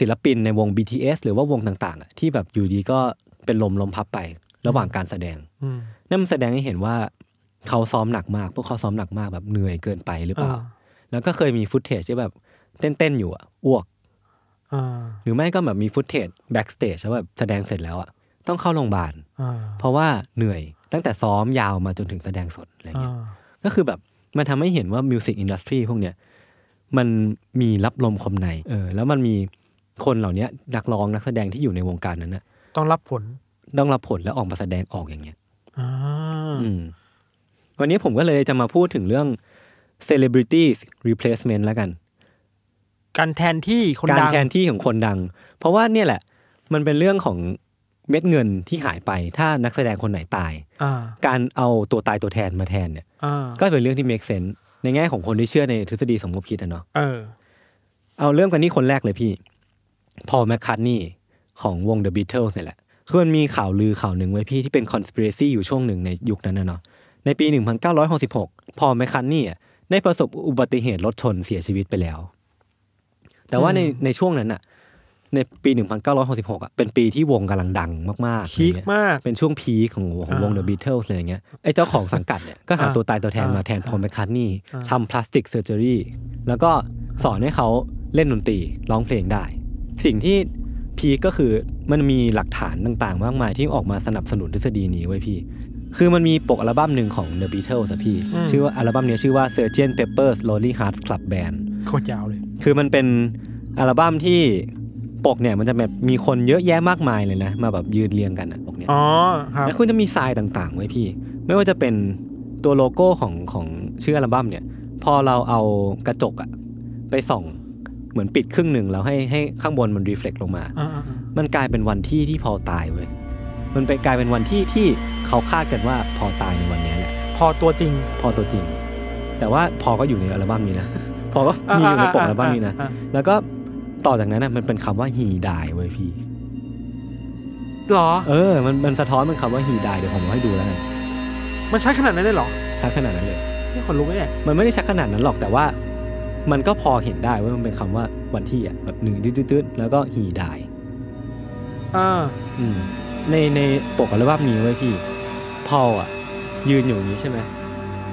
ศิลปินในวง BTS หรือว่าวงต่างๆที่แบบอยู่ดีก็เป็นลมลมพับไป ระหว่างการแสดงนั่นมันแสดงให้เห็นว่าเขาซ้อมหนักมาก พวกเขาซ้อมหนักมากแบบเหนื่อยเกินไปหรือเปล่า แล้วก็เคยมีฟุตเทจที่แบบเต้นๆอยู่อ่ะอ้วก หรือไม่ก็แบบมีฟุตเทจแบ็กสเตจแแบบแสดงเสร็จแล้วอ่ะต้องเข้าโรงพยาบาลเพราะว่าเหนื่อยตั้งแต่ซ้อมยาวมาจนถึงแสดงสดอะไรเงี้ย ก็คือแบบมันทำให้เห็นว่ามิวสิกอินดัสทรีพวกเนี้ยมันมีรับลมคมในเออ แล้วมันมีคนเหล่านี้นักร้องนักแสดงที่อยู่ในวงการนั้นนะต้องรับผลต้องรับผลแล้วออกมาแสดงออกอย่างเงี้ยวันนี้ผมก็เลยจะมาพูดถึงเรื่อง celebrity replacement แล้วกัน การแทนที่คนดัง การแทนที่ของคนดัง เพราะว่าเนี่ยแหละ มันเป็นเรื่องของเม็ดเงินที่หายไปถ้านักแสดงคนไหนตายการเอาตัวตายตัวแทนมาแทนเนี่ยก็เป็นเรื่องที่ make sense ในแง่ของคนที่เชื่อในทฤษฎีสมมติคิดอะเนาะเอาเริ่มกันที่คนแรกเลยพี่ พอแมคคาร์นี่ของวง The Beatles เนี่ยแหละคือมันมีข่าวลือข่าวหนึ่งไว้พี่ที่เป็นคอน s p i r a c y อยู่ช่วงหนึ่งในยุคนั้นนะเนาะในปี1966 พอแมคคันนี่ได้ประสบอุบัติเหตุรถชนเสียชีวิตไปแล้ว แต่ว่าในในช่วงนั้นอะในปี 1966อ่ะเป็นปีที่วงกำลังดังมากๆพีคมากเป็นช่วงพีของของวง The Beatles อะไรเงี้ยไอ้เจ้าของสังกัดเนี่ยก็หาตัวตายตัวแทนมาแทนพอลแมคคันนี่ทำพลาสติกเซอร์เจอรี่แล้วก็สอนให้เขาเล่นดนตรีร้องเพลงได้ สิ่งที่พีก็คือมันมีหลักฐานต่างๆมากมายที่ออกมาสนับสนุนทฤษฎีนี้ไว้พี่ คือมันมีปกอัลบั้มหนึ่งของ The Beatles อะพี่ชื่อว่าอัลบั้มนี้ชื่อว่า Surgeon Pepper's Lonely Hearts Club Band โคตรยาวเลย คือมันเป็นอัลบั้มที่ปกเนี่ยมันจะแบบมีคนเยอะแยะมากมายเลยนะ มาแบบยืนเรียงกันอะปกเนี่ยอ๋อครับแล้วคุณจะมีทรายต่างๆไว้พี่ ไม่ว่าจะเป็นตัวโลโก้ของของชื่ออัลบั้มเนี่ยพอเราเอากระจกอะไปส่องเหมือนปิดครึ่งหนึ่งแล้วให้ให้ข้างบนมันรีเฟล็กลงมา มันกลายเป็นวันที่ที่พอตายเว้ย มันไปกลายเป็นวันที่ที่เขาคาดกันว่าพอตายในวันนี้แหละพอตัวจริง พอตัวจริง แต่ว่าพอก็อยู่ในอัลบั้มนี้นะพอก็มีอยู่ในปกอัลบั้มนี้นะ แล้วก็ต่อจากนั้นนะมันเป็นคำว่าฮีดายเว้ยพี่หรอ เออ มันมันสะท้อนเป็นคำว่าฮีดายเดี๋ยวผมให้ดูแล้วกัน มันใช้ขนาดนั้นเลยหรอใช้ขนาดนั้นเลยไม่ขนลุกเลยมันไม่ได้ใช้ขนาดนั้นหรอกแต่ว่ามันก็พอเห็นได้ว่ามันเป็นคำว่าวันที่อ่ะแบบหนึ่งตืดๆแล้วก็ฮีด้อ่า อืมในในปกอัลบั้มนี้ไว้พี่ พออ่ะยืนอยู่อย่างนี้ใช่ไหม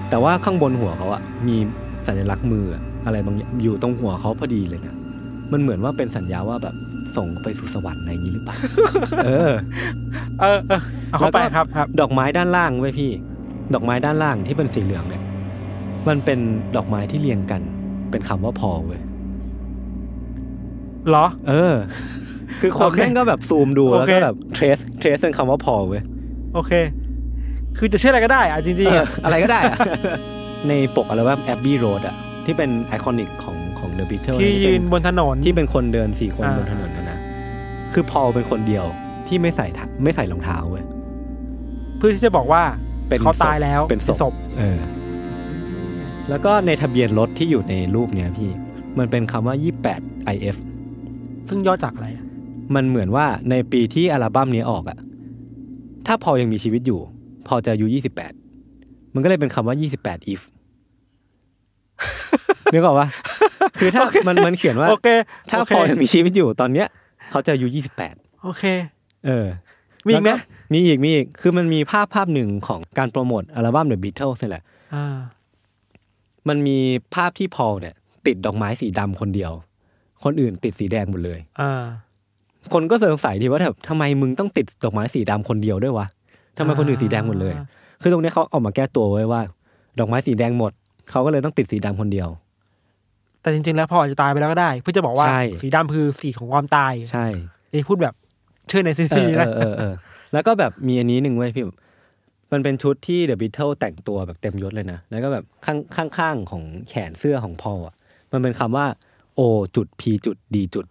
แต่ว่าข้างบนหัวเขาอ่ะมีสัญลักษณ์มืออะไรบางอย่างอยู่ตรงหัวเขาพอดีเลยนะมันเหมือนว่าเป็นสัญญาว่าแบบส่งไปสู่สวรรค์อะไรอย่างนี้หรือเปล่า เออ เออเข้าไปครับครับ ดอกไม้ด้านล่างไว้พี่ ดอกไม้ด้านล่างที่เป็นสีเหลืองเนี่ย มันเป็นดอกไม้ที่เรียงกันเป็นคำว่าพอเว้ยหรอ เออ คือคนแม่งก็แบบซูมดูแล้วก็แบบเทรสเทรสเป็นคำว่าพอเว้ย โอเค คือจะเชื่ออะไรก็ได้อะจริงจริงอะไรก็ได้อะในปกอะไรว่าแอบบี้โรดอะที่เป็นไอคอนิกของของเดอะบิทเทิลที่ยืนบนถนน ที่เป็นคนเดินสี่คนบนถนนนะ คือพอเป็นคนเดียวที่ไม่ใส่ไม่ใส่รองเท้าเว้ยเพื่อที่จะบอกว่าเป็นเขาตายแล้ว เป็นศพ เออแล้วก็ในทะเบียนรถที่อยู่ในรูปเนี้ยพี่ มันเป็นคำว่า 28 IF ซึ่งย่อจากอะไร มันเหมือนว่าในปีที่อัลบั้มนี้ออกอะถ้าพอยังมีชีวิตอยู่ พอจะอายุ28มันก็เลยเป็นคำว่า28 if นึกออกปะคือถ้ามันมันเขียนว่าถ้าพอยังมีชีวิตอยู่ตอนเนี้ย เขาจะอายุยี่สิบแปดโอเคเออมีอีกไหมมีอีกมีอีกคือมันมีภาพภาพหนึ่งของการโปรโมทอัลบั้ม The Beatles นี่แหละมันมีภาพที่พอลเนี่ย ติดดอกไม้สีดำคนเดียว คนอื่นติดสีแดงหมดเลยอคนก็สงสัยดีว่าแบบทำไมมึงต้องติดดอกไม้สีดำคนเดียวด้วยวะทำไมคนอื่นสีแดงหมดเลยคือตรงนี้เขาออกมาแก้ตัวไว้ว่า ดอกไม้สีแดงหมดเขาก็เลยต้องติดสีดำคนเดียว แต่จริงๆ แล้วพอจะตายไปแล้วก็ได้ เพื่อจะบอกว่า สีดำคือสีของความตายใช่นี่พูดแบบเชื่อในซีนีสนะแล้วก็แบบมีอันนี้หนึ่งไว้พี่มันเป็นชุดที่เดอะบิทเทิลแต่งตัวแบบเต็มยศเลยนะ แล้วก็แบบ ข้างข้างของแขนเสื้อของพออ่ะ มันเป็นคำว่าโอจุดพีจุดดีจุด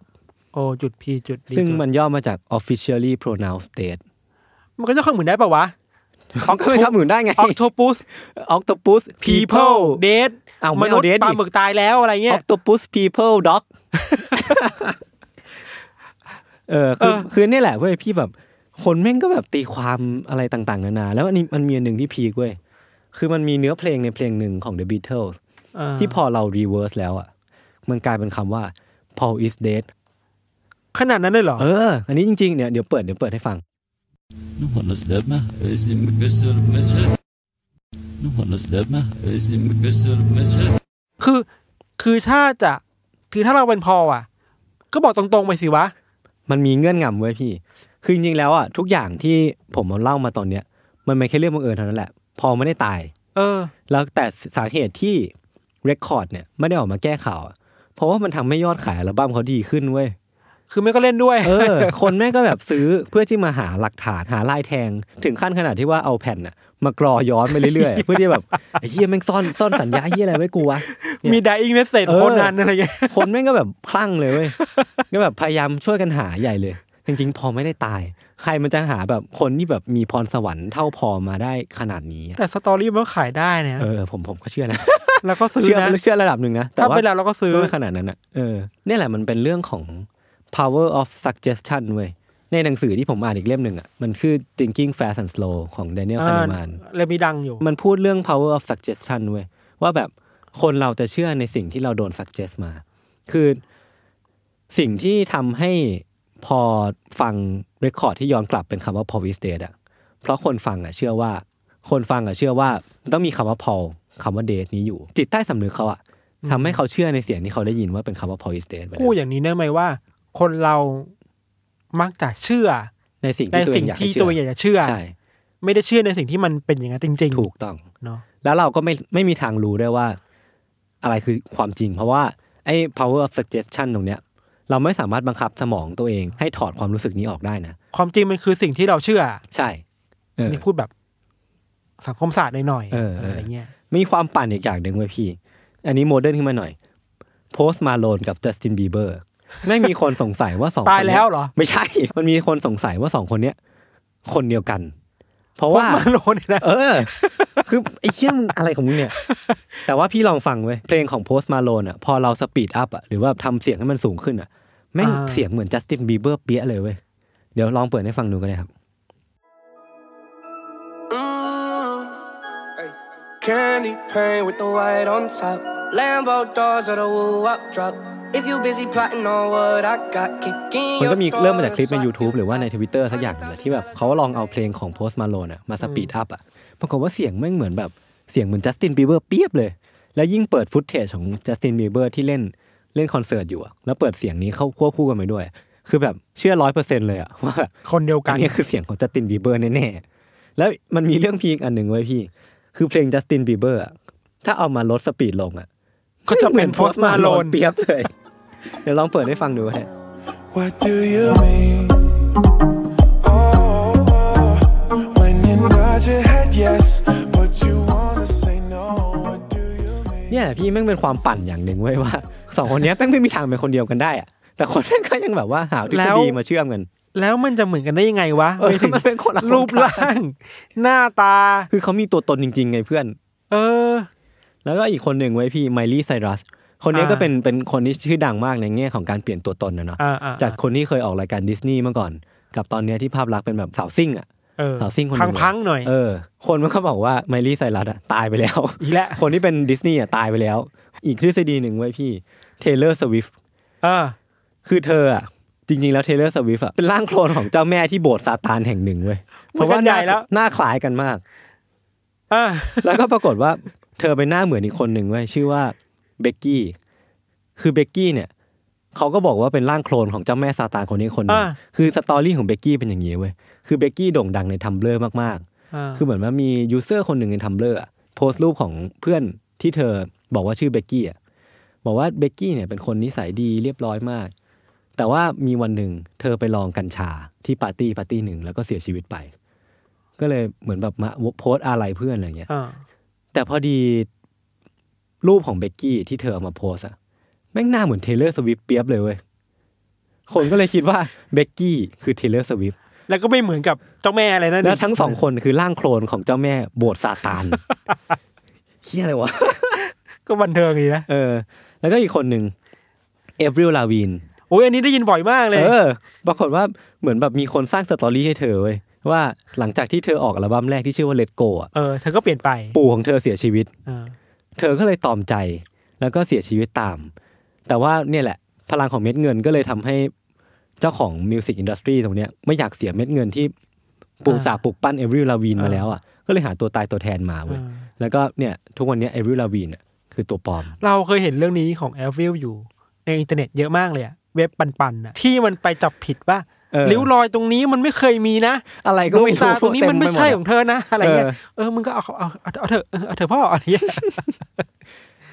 โอจุดพีจุดซึ่งมันย่อมาจาก officially pronounced date มันก็จะข้อมอนได้ปะวะออกก็ไม่งเหมือนได้ไงออกโทปุสออกโทปุส people เดทเอามนุษย์ปลาหมึกตายแล้วอะไรเงี้ยออกโทปุส people dog เออคือคือนี่แหละเว้ยพี่แบบคนแม่งก็แบบตีความอะไรต่าง ๆ นานาแล้วอันนี้มันมีอันหนึ่งที่พีกเว้ยคือมันมีเนื้อเพลงในเพลงหนึ่งของ The Beatles ที่พอเรารีเวิร์สแล้วอ่ะ มันกลายเป็นคำว่า Paul is dead ขนาดนั้นเลยเหรอเอออันนี้จริงๆเนี่ยเดี๋ยวเปิดเดี๋ยวเปิดให้ฟัง คือคือถ้าจะคือถ้าเราเป็นพออ่ะ ก็บอกตรงๆ ไปสิวะ มันมีเงื่อนงำไว้พี่คือจริงๆแล้วอ่ะทุกอย่างที่ผมมาเล่ามาตอนเนี้ย มันไม่แค่เรื่องบังเอิญเท่านั้นแหละ พอไม่ได้ตาย เออ แล้วแต่สาเหตุที่เรคคอร์ดเนี่ย ไม่ได้ออกมาแก้ข่าว เพราะว่ามันทำให้ยอดขายอัลบั้มเขาดีขึ้นเว้ยคือไม่ก็เล่นด้วย เออคนแม่ก็แบบซื้อเพื่อที่มาหาหลักฐานหาลายแทง ถึงขั้นขนาดที่ว่าเอาแผ่นอะมากรอย้อนไปเรื่อยๆเพื่อที่แบบไอ้เหี้ยแม่งซ่อนซ่อนสัญญาเหี้ยอะไรไว้กูวะมีดาอิงเมสเซจคนนั้นอะไรเงี้ยคนแม่งก็แบบคลั่งเลยเว้ยก็แบบพยายามช่วยกันหาใหญ่เลยจริงๆพอไม่ได้ตาย ใครมันจะหาแบบคนที่แบบมีพรสวรรค์เท่าพอมาได้ขนาดนี้ แต่สตอรี่มันขายได้นะเออผมผมก็เชื่อนะ แล้วก็ซื้อนะ เชื่อระดับหนึ่งนะถ้าเป็นเราเราก็ซื้อขนาดนั้นอ่ะเออเนี่ยแหละมันเป็นเรื่องของ power of suggestion เว้ยในหนังสือที่ผมอ่านอีกเล่มหนึ่งอ่ะมันคือ thinking fast and slow ของ d ด n i e l ลคา n e มานเลยมีดังอยู่ มันพูดเรื่อง power of suggestion เว้ยว่าแบบคนเราจะเชื่อในสิ่งที่เราโดน suggest มา คือสิ่งที่ทำให้พอฟังเรคคอร์ดที่ย้อนกลับเป็นคำว่า Paul สเ s ด a t อะเพราะคนฟังอะเชื่อว่า คนฟังอะเชื่อว่าต้องมีคำว่า Paul คำว่าเดทนี้อยู่จิตใต้สำนึกเขาอะทำให้เขาเชื่อในเสียงที่เขาได้ยินว่าเป็นคำว่า Paul สเ s ด a t พูดอย่างนี้ได้ไหมว่า คนเรามักจะเชื่อในสิ่งที่ตัวเองอยากจะเชื่อใช่ไม่ได้เชื่อในสิ่งที่มันเป็นอย่างนั้นจริงๆถูกต้องเนาะแล้วเราก็ไม่ไม่มีทางรู้ได้ว่า อะไรคือความจริง เพราะว่าไอ้ power of suggestion ตรงเนี้ยเราไม่สามารถบังคับสมองตัวเอง ให้ถอดความรู้สึกนี้ออกได้นะ ความจริงมันคือสิ่งที่เราเชื่อ ใช่นี่พูดแบบสังคมศาสตร์หน่อยๆอะไรเงี้ย มีความปั่นอีกอย่างหนึ่งไว้พี่ อันนี้โมเดิร์นขึ้นมาหน่อย โพสต์มาโลนกับจัสตินบีเบอร์ ไม่มีคนสงสัยว่าสองตายแล้วเหรอ ไม่ใช่ มันมีคนสงสัยว่าสองคนเนี้ยคนเดียวกันพราะว่ามาโนเนี่ยนะ เออ คือไอ้เชี่ยมอะไรของมึงเนี่ย แต่ว่าพี่ลองฟังเว้ยเพลงของโพสต์มาโลนอ่ะพอเราสปีดอัพอ่ะ หรือว่าทำเสียงให้มันสูงขึ้นอ่ะ แม่งเสียงเหมือนจัสตินบีเบอร์เปี้ยเลยเว้ย เดี๋ยวลองเปิดให้ฟังดูกนเลยครับ Candy paint with the white on top Lambo doors of the woo up drop มันก็มีเริ่มมาจากคลิปใน YouTube หรือว่าใน Twitter สักอย่างนึงที่แบบเขาลองเอาเพลงของโพส์มา m a l o n ะมาสปีดอัพอ่ะปรากฏว่าเสียงแม่งเหมือนแบบเสียงเหมือนจัสตินบีเบอร์เปียบเลย แล้วยิ่งเปิดฟุตเทจของจัสตินบีเบอร์ที่เล่นเล่นคอนเสิร์ตอยู่ แล้วเปิดเสียงนี้เข้าควบคู่กันไปด้วย คือแบบเชื่อร้อยเปอร์เซ็นต์เลยอะว่าคนเดียวกันนี่คือเสียงของจัสตินบีเบอร์แน่ๆแล้วมันมีเรื่องพีอีกอันหนึ่งไว้พี่ คือเพลงจัสตินบีเบอร์ถ้าเอามาลดสปีดลงอะก็จะเป็นโพสมาโลนเปียบเลยเดี๋ยวลองเปิดให้ฟังดูฮะ What do you mean เนี่ยพี่แม่งเป็นความปั่นอย่างหนึ่งไว้ว่าสองคนนี้แม่งไม่มีทางเป็นคนเดียวกันได้อะแต่คนแม่งก็ยังแบบว่า หาทฤษฎีมาเชื่อมกันแล้วมันจะเหมือนกันได้ยังไงวะเออมันเป็นคนรูปร่าง หน้าตา คือเขามีตัวตนจริง ๆ ไงเพื่อน เออแล้วก็อีกคนหนึ่งไว้พี่ไมลี่ไซรัส คนนี้ก็เป็นเป็นคนที่ชื่อดังมากในแง่ของการเปลี่ยนตัวตนนะเนาะจากคนที่เคยออกรายการดิสนีย์มาก่อน กับตอนนี้ที่ภาพลักษณ์เป็นแบบสาวซิ่งอ่ะสาวซิ่งคนพังพังหน่อยเออคนมันก็บอกว่าไมลี่ไซรัสอ่ะตายไปแล้วอีแล้วคนที่เป็นดิสนีย์อ่ะตายไปแล้ว อีกทฤษฎีหนึ่งไว้พี่เทเลอร์สวิฟต์คือเธออ่ะจริงๆแล้วเทเลอร์สวิฟต์อะเป็นร่างโคลนของเจ้าแม่ที่โบสถ์ซาตานแห่งหนึ่งเว้ยเพราะว่านาหน้าคล้ายกันมากอแล้วก็ปรากฏว่าเธอไปหน้าเหมือนอีกคนหนึ่งไว้ชื่อว่าเบกกี้คือเบกกี้เนี่ย เขาก็บอกว่าเป็นร่างโคลนของเจ้าแม่ซาตานคนนี้คนนึง คือสตอรี่ของเบกกี้เป็นอย่างนี้เว้ยคือเบกกี้โด่งดังในทัมเบลอร์มากๆคือเหมือนว่ามียูเซอร์คนหนึ่งในทัมเบลอร์โพสต์รูปของเพื่อนที่เธอบอกว่าชื่อเบกกี้บอกว่าเบกกี้เนี่ยเป็นคนนิสัยดีเรียบร้อยมาก แต่ว่ามีวันหนึ่งเธอไปลองกัญชา ที่ปาร์ตี้ปาร์ตี้หนึ่งแล้วก็เสียชีวิตไป ก็เลยเหมือนแบบมาโพสอะไรเพื่อนอะไรเงี้ยแต่พอดีรูปของเบกกี้ที่เธอเอามาโพสอะแม่งหน้าเหมือนเทเลอร์สวิฟเปียบเลยเว้ยคนก็เลยคิดว่าเบกกี้คือเทเลอร์สวิฟแล้วก็ไม่เหมือนกับเจ้าแม่อะไรนั่นแล้ว ทั้งสองคนคือร่างโคลนของเจ้าแม่โบสถ์ซาตานเฮียอะไรวะก็บันเทิงอีนะเออ แล้วก็อีกคนหนึ่งเอฟริลลาวินโอ้ยอันนี้ได้ยินบ่อยมากเลยเออปรากฏว่าเหมือนแบบมีคนสร้างสตอรี่ให้เธอเว้ยว่าหลังจากที่เธอออกอัลบั้มแรกที่ชื่อว่าเลตโกะเออเธอก็เปลี่ยนไปปู่ของเธอเสียชีวิต เธอก็เลยตอมใจแล้วก็เสียชีวิตตาม แต่ว่าเนี่ยแหละพลังของเม็ดเงินก็เลยทำให้เจ้าของมิวสิกอินดัสทรีตรงเนี้ยไม่อยากเสียเม็ดเงินที่ปู่สาปลุกปั้นเอริลลาวีนมาแล้วอ่ะก็เลยหาตัวตายตัวแทนมาเว้ยแล้วก็เนี่ยทุกวันนี้เอริลลาวีนคือตัวปลอมเราเคยเห็นเรื่องนี้ของเอริลอยู่ ในอินเทอร์เน็ตเยอะมากเลยอะเว็บปันๆนอะที่มันไปจับผิดว่าริ้วรอยตรงนี้มันไม่เคยมีนะอะไรก็ไม่ตาตรงนี้มันไม่ใช่ของเธอนะอะไรเงี้ยเออมึงก็เอาเอาเอาเธอเอาเธอพ่ออะไรเงี้ย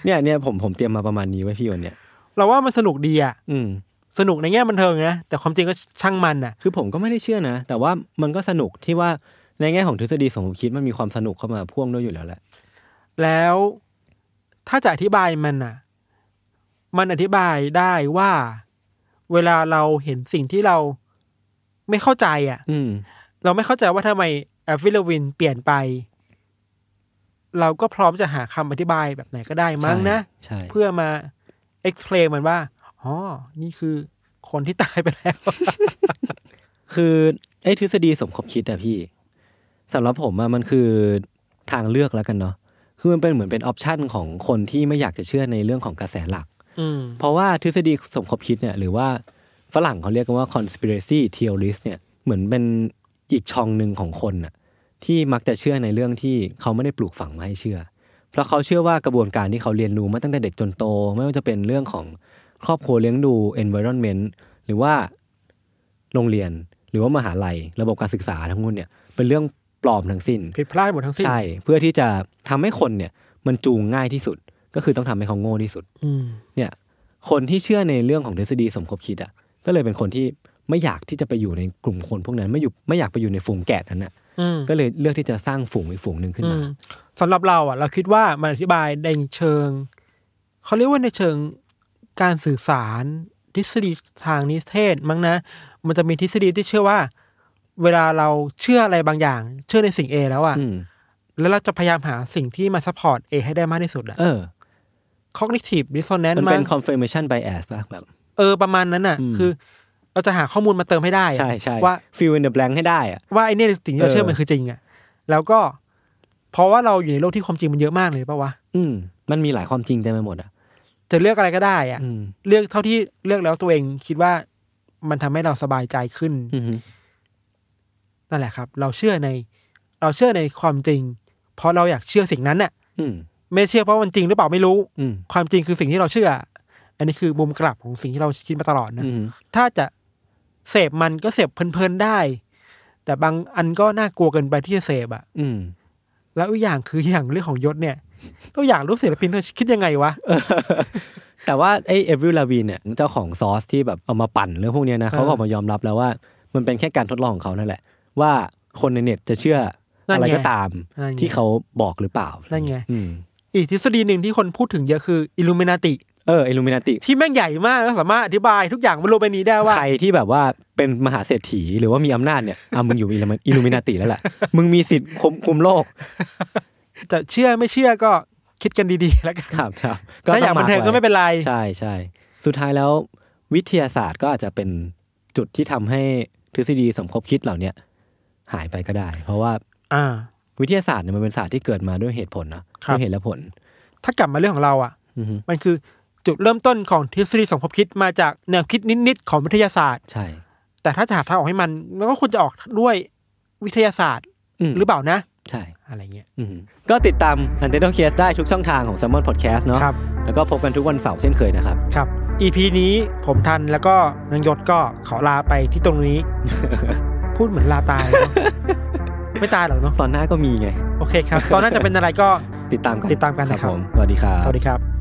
เนี่ยเนี่ยผมผมเตรียมมาประมาณนี้ไว้พี่วันเนี่ยเราว่ามันสนุกดีอ่ะอืม สนุกในแง่บันเทิงนะแต่ความจริงก็ช่างมันอ่ะ คือผมก็ไม่ได้เชื่อนะแต่ว่ามันก็สนุกที่ว่าในแง่ของทฤษฎีสมมติคิดมันมีความสนุกเข้ามาพ่วงด้วยอยู่แล้วแหละแล้วถ้าจะอธิบายมันอ่ะ มันอธิบายได้ว่า เวลาเราเห็นสิ่งที่เราไม่เข้าใจอะ่ะ อืม เราไม่เข้าใจว่าทำไมแอฟฟิลวินเปลี่ยนไป เราก็พร้อมจะหาคำอธิบายแบบไหนก็ได้มั้งนะ เพื่อมาเอ็กเพลนมันว่าอ๋อนี่คือคนที่ตายไปแล้ว คือ ไอ้ทฤษฎีสมคบคิดอะพี่สำหรับผมอะมันคือทางเลือกแล้วกันเนาะคือมันเป็นเหมือนเป็นออปชันของคนที่ไม่อยากจะเชื่อในเรื่องของกระแสหลักเพราะว่าทฤษฎีสมคบคิดเนี่ยหรือว่าฝรั่งเขาเรียกกันว่า conspiracy theorist เนี่ยเหมือนเป็นอีกช่องหนึ่งของคนน่ะที่มักจะเชื่อในเรื่องที่เขาไม่ได้ปลูกฝังมาให้เชื่อ เพราะเขาเชื่อว่ากระบวนการที่เขาเรียนรู้มาตั้งแต่เด็กจนโต ไม่ว่าจะเป็นเรื่องของครอบครัวเลี้ยงดู environment หรือว่าโรงเรียนหรือว่ามหาลัย ระบบการศึกษาทั้งหมดเนี่ย เป็นเรื่องปลอมทั้งสิ้นผิดพลาดหมดทั้งสิ้นใช่ เพื่อที่จะทำให้คนเนี่ย มันจูงง่ายที่สุด ก็คือต้องทำให้เขาโง่ที่สุดเนี่ย คนที่เชื่อในเรื่องของทฤษฎีสมคบคิดอะ่ะก็เลยเป็นคนที่ไม่อยากที่จะไปอยู่ในกลุ่มคนพวกนั้นไม่อยู่ไม่อยากไปอยู่ในฝูงแกะนั้นอ่ะก็เลยเลือกที่จะสร้างฝูงอีกฝูงหนึ่งขึ้นมาสำหรับเราอ่ะเราคิดว่ามันอธิบายในเชิงเขาเรียกว่าในเชิงการสื่อสารทฤษฎีทางนิเทศ มั้งนะมันจะมีทฤษฎีที่เชื่อว่า เวลาเราเชื่ออะไรบางอย่าง เชื่อในสิ่ง A แล้วอ่ะแล้วเราจะพยายามหาสิ่งที่มาซัพพอร์ต A ให้ได้มากที่สุดอ่ะเออ cognitive dissonance มันเป็น confirmation bias ป่ะแบบเออประมาณนั้นน่ะ คือ เราจะหาข้อมูลมาเติมให้ได้ใช่ใช่ว่าฟิลเดอะแบงค์ให้ได้อะว่าไอเนี่ยสิ่งที่เราเชื่อมันคือจริงอ่ะแล้วก็เพราะว่าเราอยู่ในโลกที่ความจริงมันเยอะมากเลยปะวะ อืม มันมีหลายความจริงเต็มไปหมดอ่ะจะเลือกอะไรก็ได้อ่ะเลือกเท่าที่เลือกแล้วตัวเองคิดว่ามันทำให้เราสบายใจขึ้นนั่นแหละครับ เราเชื่อใน เราเชื่อในความจริง เพราะเราอยากเชื่อสิ่งนั้นน่ะไม่เชื่อเพราะมันจริงหรือเปล่าไม่รู้ความจริงคือสิ่งที่เราเชื่ออันนี้คือมุมกลับของสิ่งที่เราคิดมาตลอดนะ ถ้าจะเสพมันก็เสพเพลินๆได้ แต่บางอันก็น่ากลัวเกินไปที่จะเสพอ่ะอืมแล้วอีกอย่างคืออย่างเรื่องของยศเนี่ยตัวอย่างรูปศิลปินเธอคิดยังไงวะ แต่ว่าไอเอวิลลาวีเนี่ย เจ้าของซอสที่แบบเอามาปั่นเรื่องพวกนี้นะเขาก็ออกมายอมรับแล้วว่า มันเป็นแค่การทดลองของเขานั่นแหละ ว่าคนในเน็ตจะเชื่ออะไรก็ตาม ที่เขาบอกหรือเปล่านั่นไงอีกทฤษฎีหนึ่งที่คนพูดถึงเยอะคืออิลูเมนาติเอออลูมินาติที่แม่งใหญ่มากสามารถอธิบาย ทุกอย่างบนโลกใบนี้ได้ว่า ใครที่แบบว่าเป็นมหาเศรษฐีหรือว่ามีอำนาจเนี่ยอ่ะมึงอยู่อิลูมินาติแล้วแหละมึงมีสิทธิ์คุมโลกจะเชื่อไม่เชื่อก็คิดกันดีๆแล้วกันครับครับถ้าอยากบันเทิงก็ไม่เป็นไร ใช่ใช่สุดท้ายแล้ววิทยาศาสตร์ก็อาจจะเป็นจุดที่ทำให้ทฤษฎีสมคบคิดเหล่าเนี้ยหายไปก็ได้ เพราะว่า อ่า วิทยาศาสตร์เนี่ยมันเป็นศาสตร์ที่เกิดมาด้วยเหตุผลนะด้วยเหตุและผล ถ้ากลับมาเรื่องของเราอ่ะมันคือจุดเริ่มต้นของทฤษฎีสมคบคิดมาจากแนวคิดนิดๆของวิทยาศาสตร์ใช่ แต่ถ้าจะหาทางออกให้มันมันก็ควรจะออกด้วยวิทยาศาสตร์หรือเปล่านะ ใช่อะไรเงี้ยก็ติดตาม u n t e n a l c a s ได้ทุกช่องทางของ s ซ m นพ Podcast เนาะแล้วก็พบกันทุกวันเสาร์เช่นเคยนะครับครับ EP นี้ผมทันแล้วก็นังยศก็ขอลาไปที่ตรงนี้ พูดเหมือนลาตายไม่ตายหรอกเนาะตอนหน้าก็มีไงโอเคครับตอนหน้าจะเป็นอะไรก็ติดตามกันติดตามกันนะครับสวัสดีครับสวัสดีครับ